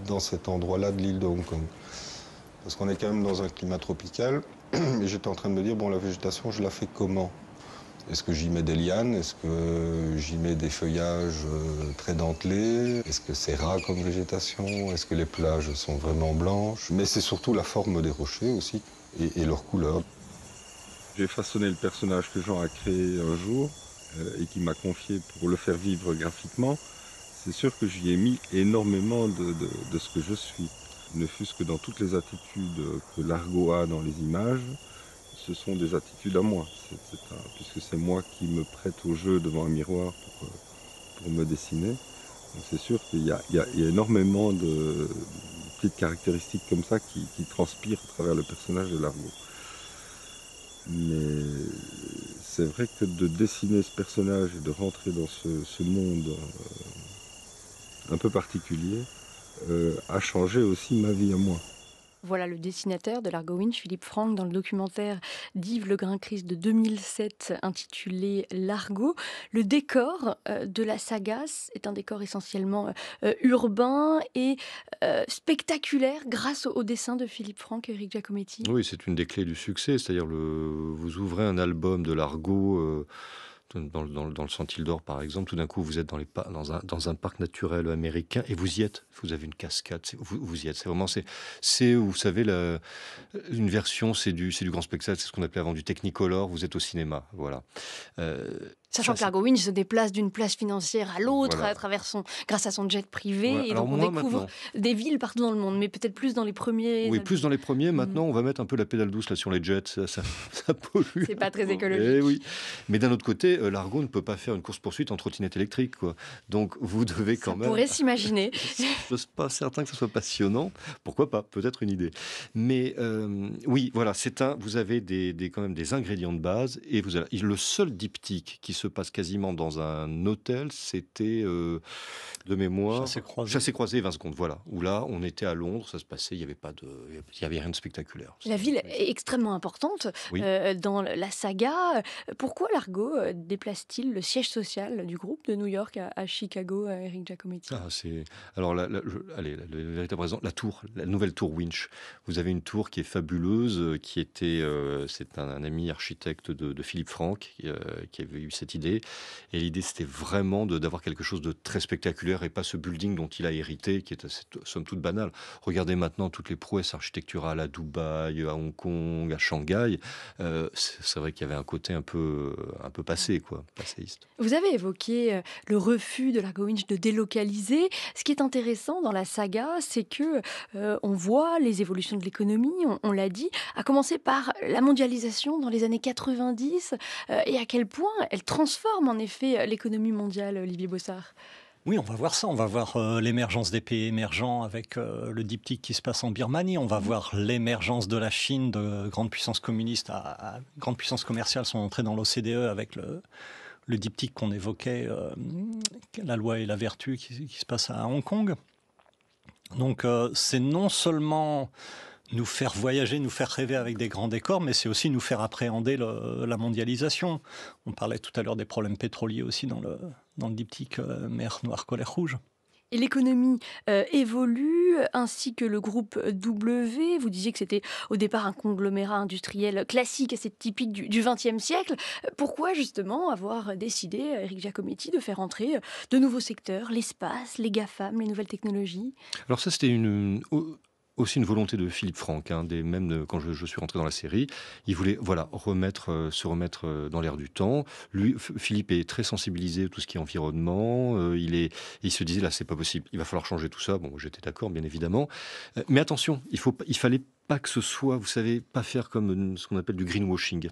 Speaker 6: dans cet endroit-là de l'île de Hong Kong. Parce qu'on est quand même dans un climat tropical. (clears throat) Et j'étais en train de me dire, bon, la végétation, je la fais comment Est-ce que j'y mets des lianes Est-ce que j'y mets des feuillages euh, très dentelés Est-ce que c'est rare comme végétation Est-ce que les plages sont vraiment blanches Mais c'est surtout la forme des rochers aussi et, et leur couleur. J'ai façonné le personnage que Jean a créé un jour euh, et qui m'a confié pour le faire vivre graphiquement, c'est sûr que j'y ai mis énormément de, de, ce que je suis. Ne fût-ce que dans toutes les attitudes que l'argot a dans les images, ce sont des attitudes à moi, puisque c'est moi qui me prête au jeu devant un miroir pour, euh, pour me dessiner. C'est sûr qu'il y, y, a énormément de, petites caractéristiques comme ça qui, qui transpirent à travers le personnage de l'Argo. Mais c'est vrai que de dessiner ce personnage et de rentrer dans ce, monde euh, un peu particulier euh, a changé aussi ma vie à moi.
Speaker 1: Voilà le dessinateur de Largo Winch, Philippe Franck, dans le documentaire d'Yves Grain christ de 2007 intitulé L'Argo. Le décor euh, de la saga est un décor essentiellement euh, euh, urbain et spectaculaire grâce au dessin de Philippe Franck et Eric Giacometti.
Speaker 2: Oui, c'est une des clés du succès, c'est-à-dire le... vous ouvrez un album de l'Argo dans, le Sentil d'Or par exemple, tout d'un coup vous êtes dans, les, un, dans un parc naturel américain et vous y êtes, vous avez une cascade, vous, y êtes. C'est vraiment, c'est, vous savez, une version, c'est du, du grand spectacle, c'est ce qu'on appelait avant du technicolor, vous êtes au cinéma, voilà. Euh,
Speaker 1: Sachant que l'Argo se déplace d'une place financière à l'autre à travers son, grâce à son jet privé. et donc on découvre des villes partout dans le monde, mais peut-être plus dans les premiers. Oui, plus
Speaker 2: dans les premiers. Mm. Maintenant, on va mettre un peu la pédale douce là sur les jets. Ça, ça, (laughs) pollue.
Speaker 1: C'est pas très écologique. Eh
Speaker 2: oui. Mais d'un autre côté, euh, l'Argo ne peut pas faire une course-poursuite en trottinette électrique. Quoi. Donc vous devez quand même. On pourrait
Speaker 1: s'imaginer. (laughs)
Speaker 2: Je ne suis pas certain que ce soit passionnant. Pourquoi pas Peut-être une idée. Mais euh, oui, voilà, c'est un. Vous avez des, des, quand même des ingrédients de base et vous avez le seul diptyque qui se passe quasiment dans un hôtel. C'était, euh, de mémoire, Chassé-Croisé. croisé 20 secondes, voilà. Où là, on était à Londres, ça se passait, il n'y avait, pas de, y avait rien de spectaculaire.
Speaker 1: La ville est extrêmement importante euh, dans la saga. Pourquoi Largo euh, déplace-t-il le siège social du groupe de New York à, Chicago, à Eric Giacometti
Speaker 2: ah, Alors, la, allez, la, tour, la nouvelle tour Winch. Vous avez une tour qui est fabuleuse, qui était, c'est un, ami architecte de, Philippe Franck, qui, qui avait eu cette idée. Et l'idée, c'était vraiment d'avoir quelque chose de très spectaculaire et pas ce building dont il a hérité, qui est somme toute banal. Regardez maintenant toutes les prouesses architecturales à Dubaï, à Hong Kong, à Shanghai. Euh, c'est vrai qu'il y avait un côté un peu, un peu passé, quoi, passéiste.
Speaker 1: Vous avez évoqué euh, le refus de la Winch de délocaliser. Ce qui est intéressant dans la saga, c'est que euh, on voit les évolutions de l'économie, on, l'a dit, à commencer par la mondialisation dans les années 90 et à quel point elle transforme en effet l'économie mondiale, Olivier Bossard
Speaker 3: oui, on va voir ça. On va voir euh, l'émergence des pays émergents avec euh, le diptyque qui se passe en Birmanie. On va mhm. voir l'émergence de la Chine, de grandes puissances communistes à, grande puissance puissances commerciales sont entrées dans l'OCDE avec le, diptyque qu'on évoquait, euh, la loi et la vertu qui, qui, se passe à Hong Kong. Donc c'est non seulement nous faire voyager, nous faire rêver avec des grands décors, mais c'est aussi nous faire appréhender la mondialisation. On parlait tout à l'heure des problèmes pétroliers aussi dans le, dans le diptyque euh, mer noire, colère rouge.
Speaker 1: Et l'économie euh, évolue, ainsi que le groupe W. Vous disiez que c'était au départ un conglomérat industriel classique, assez typique du XXe siècle. Euh, pourquoi justement avoir décidé, Eric Giacometti, de faire entrer de nouveaux secteurs, l'espace, les GAFAM, les nouvelles technologies
Speaker 2: Alors ça, c'était une, aussi une volonté de Philippe Franck, hein, des, mêmes quand je, suis rentré dans la série, il voulait voilà remettre, euh, se remettre euh, dans l'air du temps. Lui, Philippe est très sensibilisé à tout ce qui est environnement. Euh, il est, il se disait là, c'est pas possible, il va falloir changer tout ça. Bon, j'étais d'accord, bien évidemment, mais attention, il faut, il fallait pas que ce soit, vous savez, pas faire comme ce qu'on appelle du greenwashing.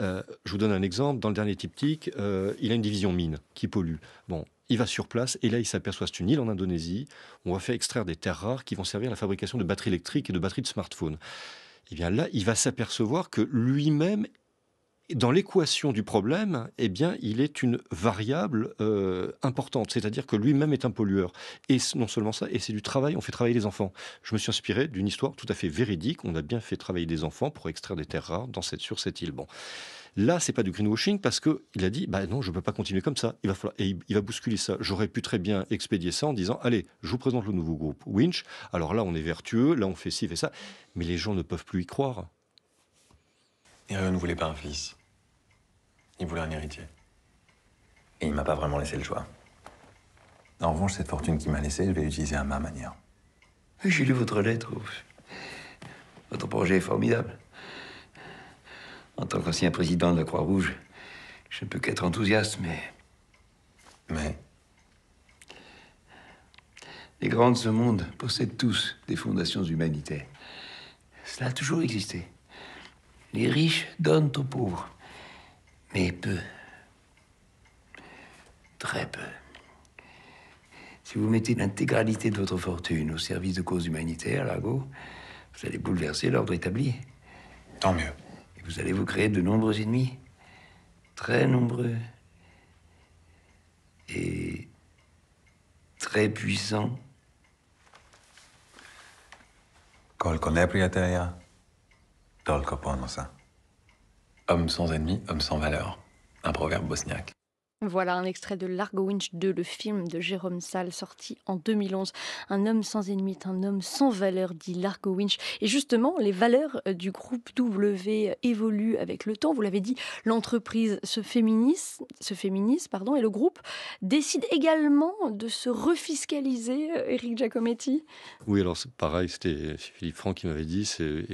Speaker 2: Euh, je vous donne un exemple. Dans le dernier typique, euh, il a une division mine qui pollue. Bon, il va sur place et là, il s'aperçoit c'est une île en Indonésie. On va faire extraire des terres rares qui vont servir à la fabrication de batteries électriques et de batteries de smartphones. Et eh bien là, il va s'apercevoir que lui-même dans l'équation du problème, eh bien, il est une variable euh, importante, c'est-à-dire que lui-même est un pollueur. Et non seulement ça, et c'est du travail, on fait travailler les enfants. Je me suis inspiré d'une histoire tout à fait véridique, on a bien fait travailler des enfants pour extraire des terres rares dans cette, sur cette île. Bon. Là, c'est pas du greenwashing parce que il a dit bah non, je ne peux pas continuer comme ça. Il va falloir, et il, va bousculer ça. J'aurais pu très bien expédier ça en disant allez, je vous présente le nouveau groupe Winch. Alors là, on est vertueux, là on fait ci, fait ça, mais les gens ne peuvent plus y croire.
Speaker 6: Et eux ne voulait pas un fils. Il voulait un héritier. Et il m'a pas vraiment laissé le choix. En revanche, cette fortune qu'il m'a laissée, je vais l'utiliser à ma manière.
Speaker 2: J'ai lu votre lettre.
Speaker 4: Votre projet est formidable. En tant qu'ancien président de la Croix-Rouge, je ne peux qu'être enthousiaste, mais. Mais. Les grands de ce monde possèdent tous des fondations humanitaires. Cela a toujours existé. Les riches donnent aux pauvres mais peu. Très peu. Si vous mettez l'intégralité de votre fortune au service de causes humanitaires, Lago, vous allez bouleverser l'ordre établi. Tant mieux. Et vous allez vous créer de nombreux ennemis. Très nombreux. Et très puissants.
Speaker 6: Homme sans ennemi, homme sans valeur. Un proverbe bosniaque.
Speaker 1: Voilà un extrait de Largo Winch 2, le film de Jérôme Salle, sorti en 2011. Un homme sans ennemi, un homme sans valeur, dit Largo Winch. Et justement, les valeurs euh, du groupe W évoluent avec le temps. Vous l'avez dit, l'entreprise se féminise, se féminise pardon, et le groupe décide également de se refiscaliser, euh, Eric Giacometti. Oui,
Speaker 2: alors pareil, c'était Philippe Franck qui m'avait dit, c'est,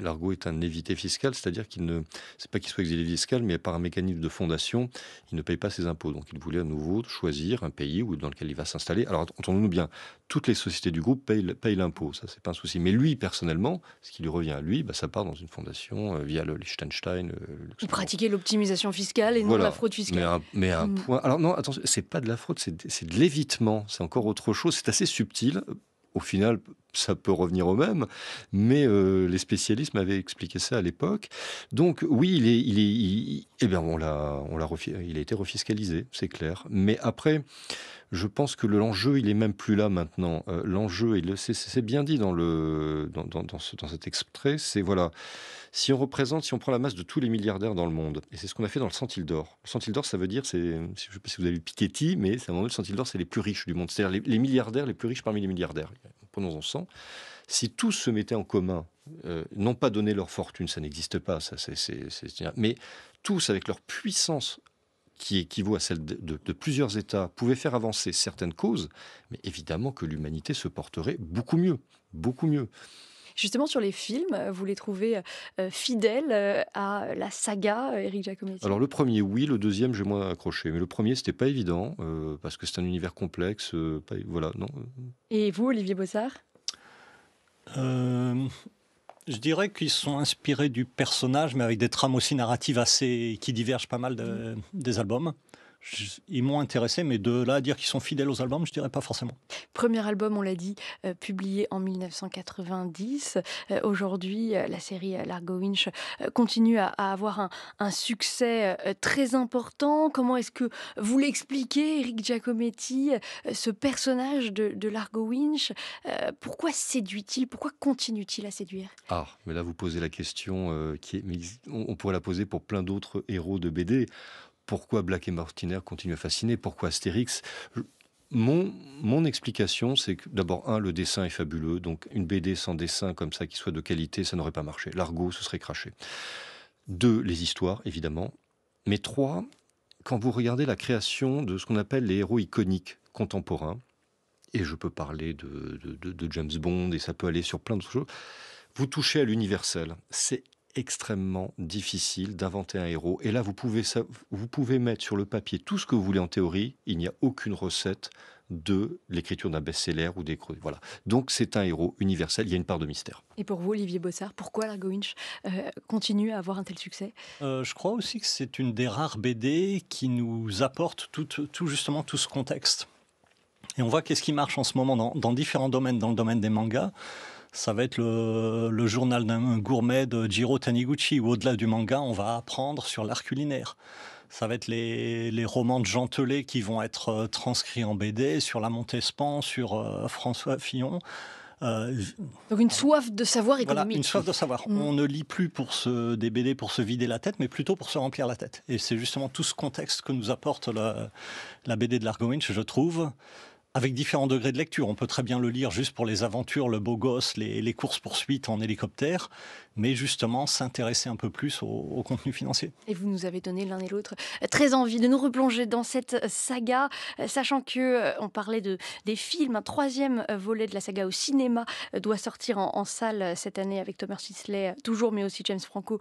Speaker 2: Largo est un évité fiscal, c'est-à-dire qu'il ne, c'est pas qu'il soit exilé fiscal, mais par un mécanisme de fondation, il ne paye pas impôts. Donc il voulait à nouveau choisir un pays où, dans lequel il va s'installer. Alors entendons-nous bien, toutes les sociétés du groupe payent, payent l'impôt, ça c'est pas un souci. Mais lui, personnellement, ce qui lui revient à lui, bah, ça part dans une fondation euh, via le Liechtenstein. Euh,
Speaker 1: pratiquer l'optimisation fiscale et non la fraude fiscale.
Speaker 2: Mais un, un hmm. point. Alors non, attention, c'est pas de la fraude, c'est de l'évitement, c'est encore autre chose, c'est assez subtil au final, ça peut revenir au même, mais euh, les spécialistes m'avaient expliqué ça à l'époque. Donc oui, il est, il est, eh bien, on l'a, on l'a, il a été refiscalisé, c'est clair. Mais après, je pense que l'enjeu, il est même plus là maintenant. Euh, l'enjeu, et c'est, bien dit dans le, dans, dans cet extrait, c'est voilà, si on représente, si on prend la masse de tous les milliardaires dans le monde, et c'est ce qu'on a fait dans le centile d'or. Le centile d'or, ça veut dire, c'est, je ne sais pas si vous avez lu Piketty, mais c'est un moment le centile d'or, c'est les plus riches du monde, c'est-à-dire les, milliardaires les plus riches parmi les milliardaires. Prenons-en 100. Si tous se mettaient en commun, euh, n'ont pas donné leur fortune, ça n'existe pas, ça, c'est, mais tous avec leur puissance qui équivaut à celle de, plusieurs États, pouvaient faire avancer certaines causes, mais évidemment que l'humanité se porterait beaucoup mieux, beaucoup mieux.
Speaker 1: Justement, sur les films, euh, vous les trouvez euh, euh, fidèles à la saga Eric Giacometti
Speaker 2: Alors, le premier, oui. Le deuxième, j'ai moins accroché. Mais le premier, c'était pas évident, parce que c'est un univers complexe. voilà, non.
Speaker 1: Et vous, Olivier Bossard
Speaker 3: je dirais qu'ils sont inspirés du personnage, mais avec des trames aussi narratives assez qui divergent pas mal des albums ils m'ont intéressé, mais de là à dire qu'ils sont fidèles aux albums, je dirais pas forcément.
Speaker 1: Premier album, on l'a dit, euh, publié en 1990. Euh, aujourd'hui, euh, la série Largo Winch continue à, avoir un, succès très important. Comment est-ce que vous l'expliquez, Eric Giacometti, ce personnage de, Largo Winch Pourquoi séduit-il Pourquoi continue-t-il à séduire
Speaker 2: Ah, mais là, vous posez la question qui est, on pourrait la poser pour plein d'autres héros de BD pourquoi Black et Mortimer continue à fasciner, pourquoi Astérix. Mon, mon explication, c'est que d'abord, un, le dessin est fabuleux, donc une BD sans dessin comme ça, qui soit de qualité, ça n'aurait pas marché. L'argot, ce serait craché. Deux, les histoires, évidemment. Mais trois, quand vous regardez la création de ce qu'on appelle les héros iconiques contemporains, et je peux parler de, de, James Bond, et ça peut aller sur plein d'autres choses, vous touchez à l'universel. C'est extrêmement difficile d'inventer un héros. Et là, vous pouvez, vous pouvez mettre sur le papier tout ce que vous voulez en théorie, il n'y a aucune recette de l'écriture d'un best-seller ou des voilà. Donc c'est un héros universel, il y a une part de mystère.
Speaker 1: Et pour vous, Olivier Bossard, pourquoi Largo Winch euh, continue à avoir un tel succès
Speaker 3: euh, Je crois aussi que c'est une des rares BD qui nous apporte tout, justement tout ce contexte. Et on voit qu'est-ce qui marche en ce moment dans différents domaines, dans le domaine des mangas ça va être le, journal d'un gourmet de Jiro Taniguchi, où au-delà du manga, on va apprendre sur l'art culinaire. Ça va être les, romans de Jean qui vont être euh, transcrits en BD, sur la Montespan, sur euh, François Fillon. Euh,
Speaker 1: Donc une soif de savoir économique. Voilà, une soif de
Speaker 3: savoir. Mm. On ne lit plus pour se pour se vider la tête, mais plutôt pour se remplir la tête. Et c'est justement tout ce contexte que nous apporte la, la BD de Largo Winch, je trouve avec différents degrés de lecture. On peut très bien le lire juste pour les aventures, le beau gosse, les, courses-poursuites en hélicoptère mais justement s'intéresser un peu plus au, contenu financier.
Speaker 1: Et vous nous avez donné l'un et l'autre euh, très envie de nous replonger dans cette euh, saga, euh, sachant que on parlait de, des films, un troisième volet de la saga au cinéma doit sortir en, salle cette année avec Thomas Sisley toujours, mais aussi James Franco,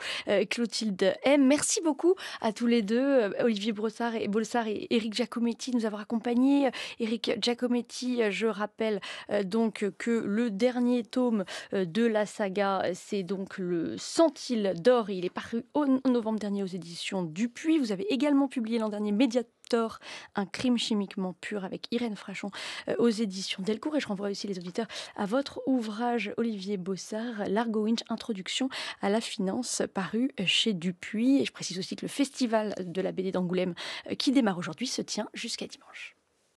Speaker 1: Clotilde M. Merci beaucoup à tous les deux, Olivier Brossard et Bolsard et Eric Giacometti, de nous avoir accompagnés. Eric Giacometti, je rappelle donc que le dernier tome de la saga, c'est donc le le Sentil d'or. Il est paru en novembre dernier aux éditions Dupuis. Vous avez également publié l'an dernier Mediator, un crime chimiquement pur avec Irène Frachon euh, aux éditions Delcourt. Et je renvoie aussi les auditeurs à votre ouvrage, Olivier Bossard, Largo Winch, Introduction à la finance, paru chez Dupuis. Et je précise aussi que le festival de la BD d'Angoulême, euh, qui démarre aujourd'hui, se tient jusqu'à dimanche.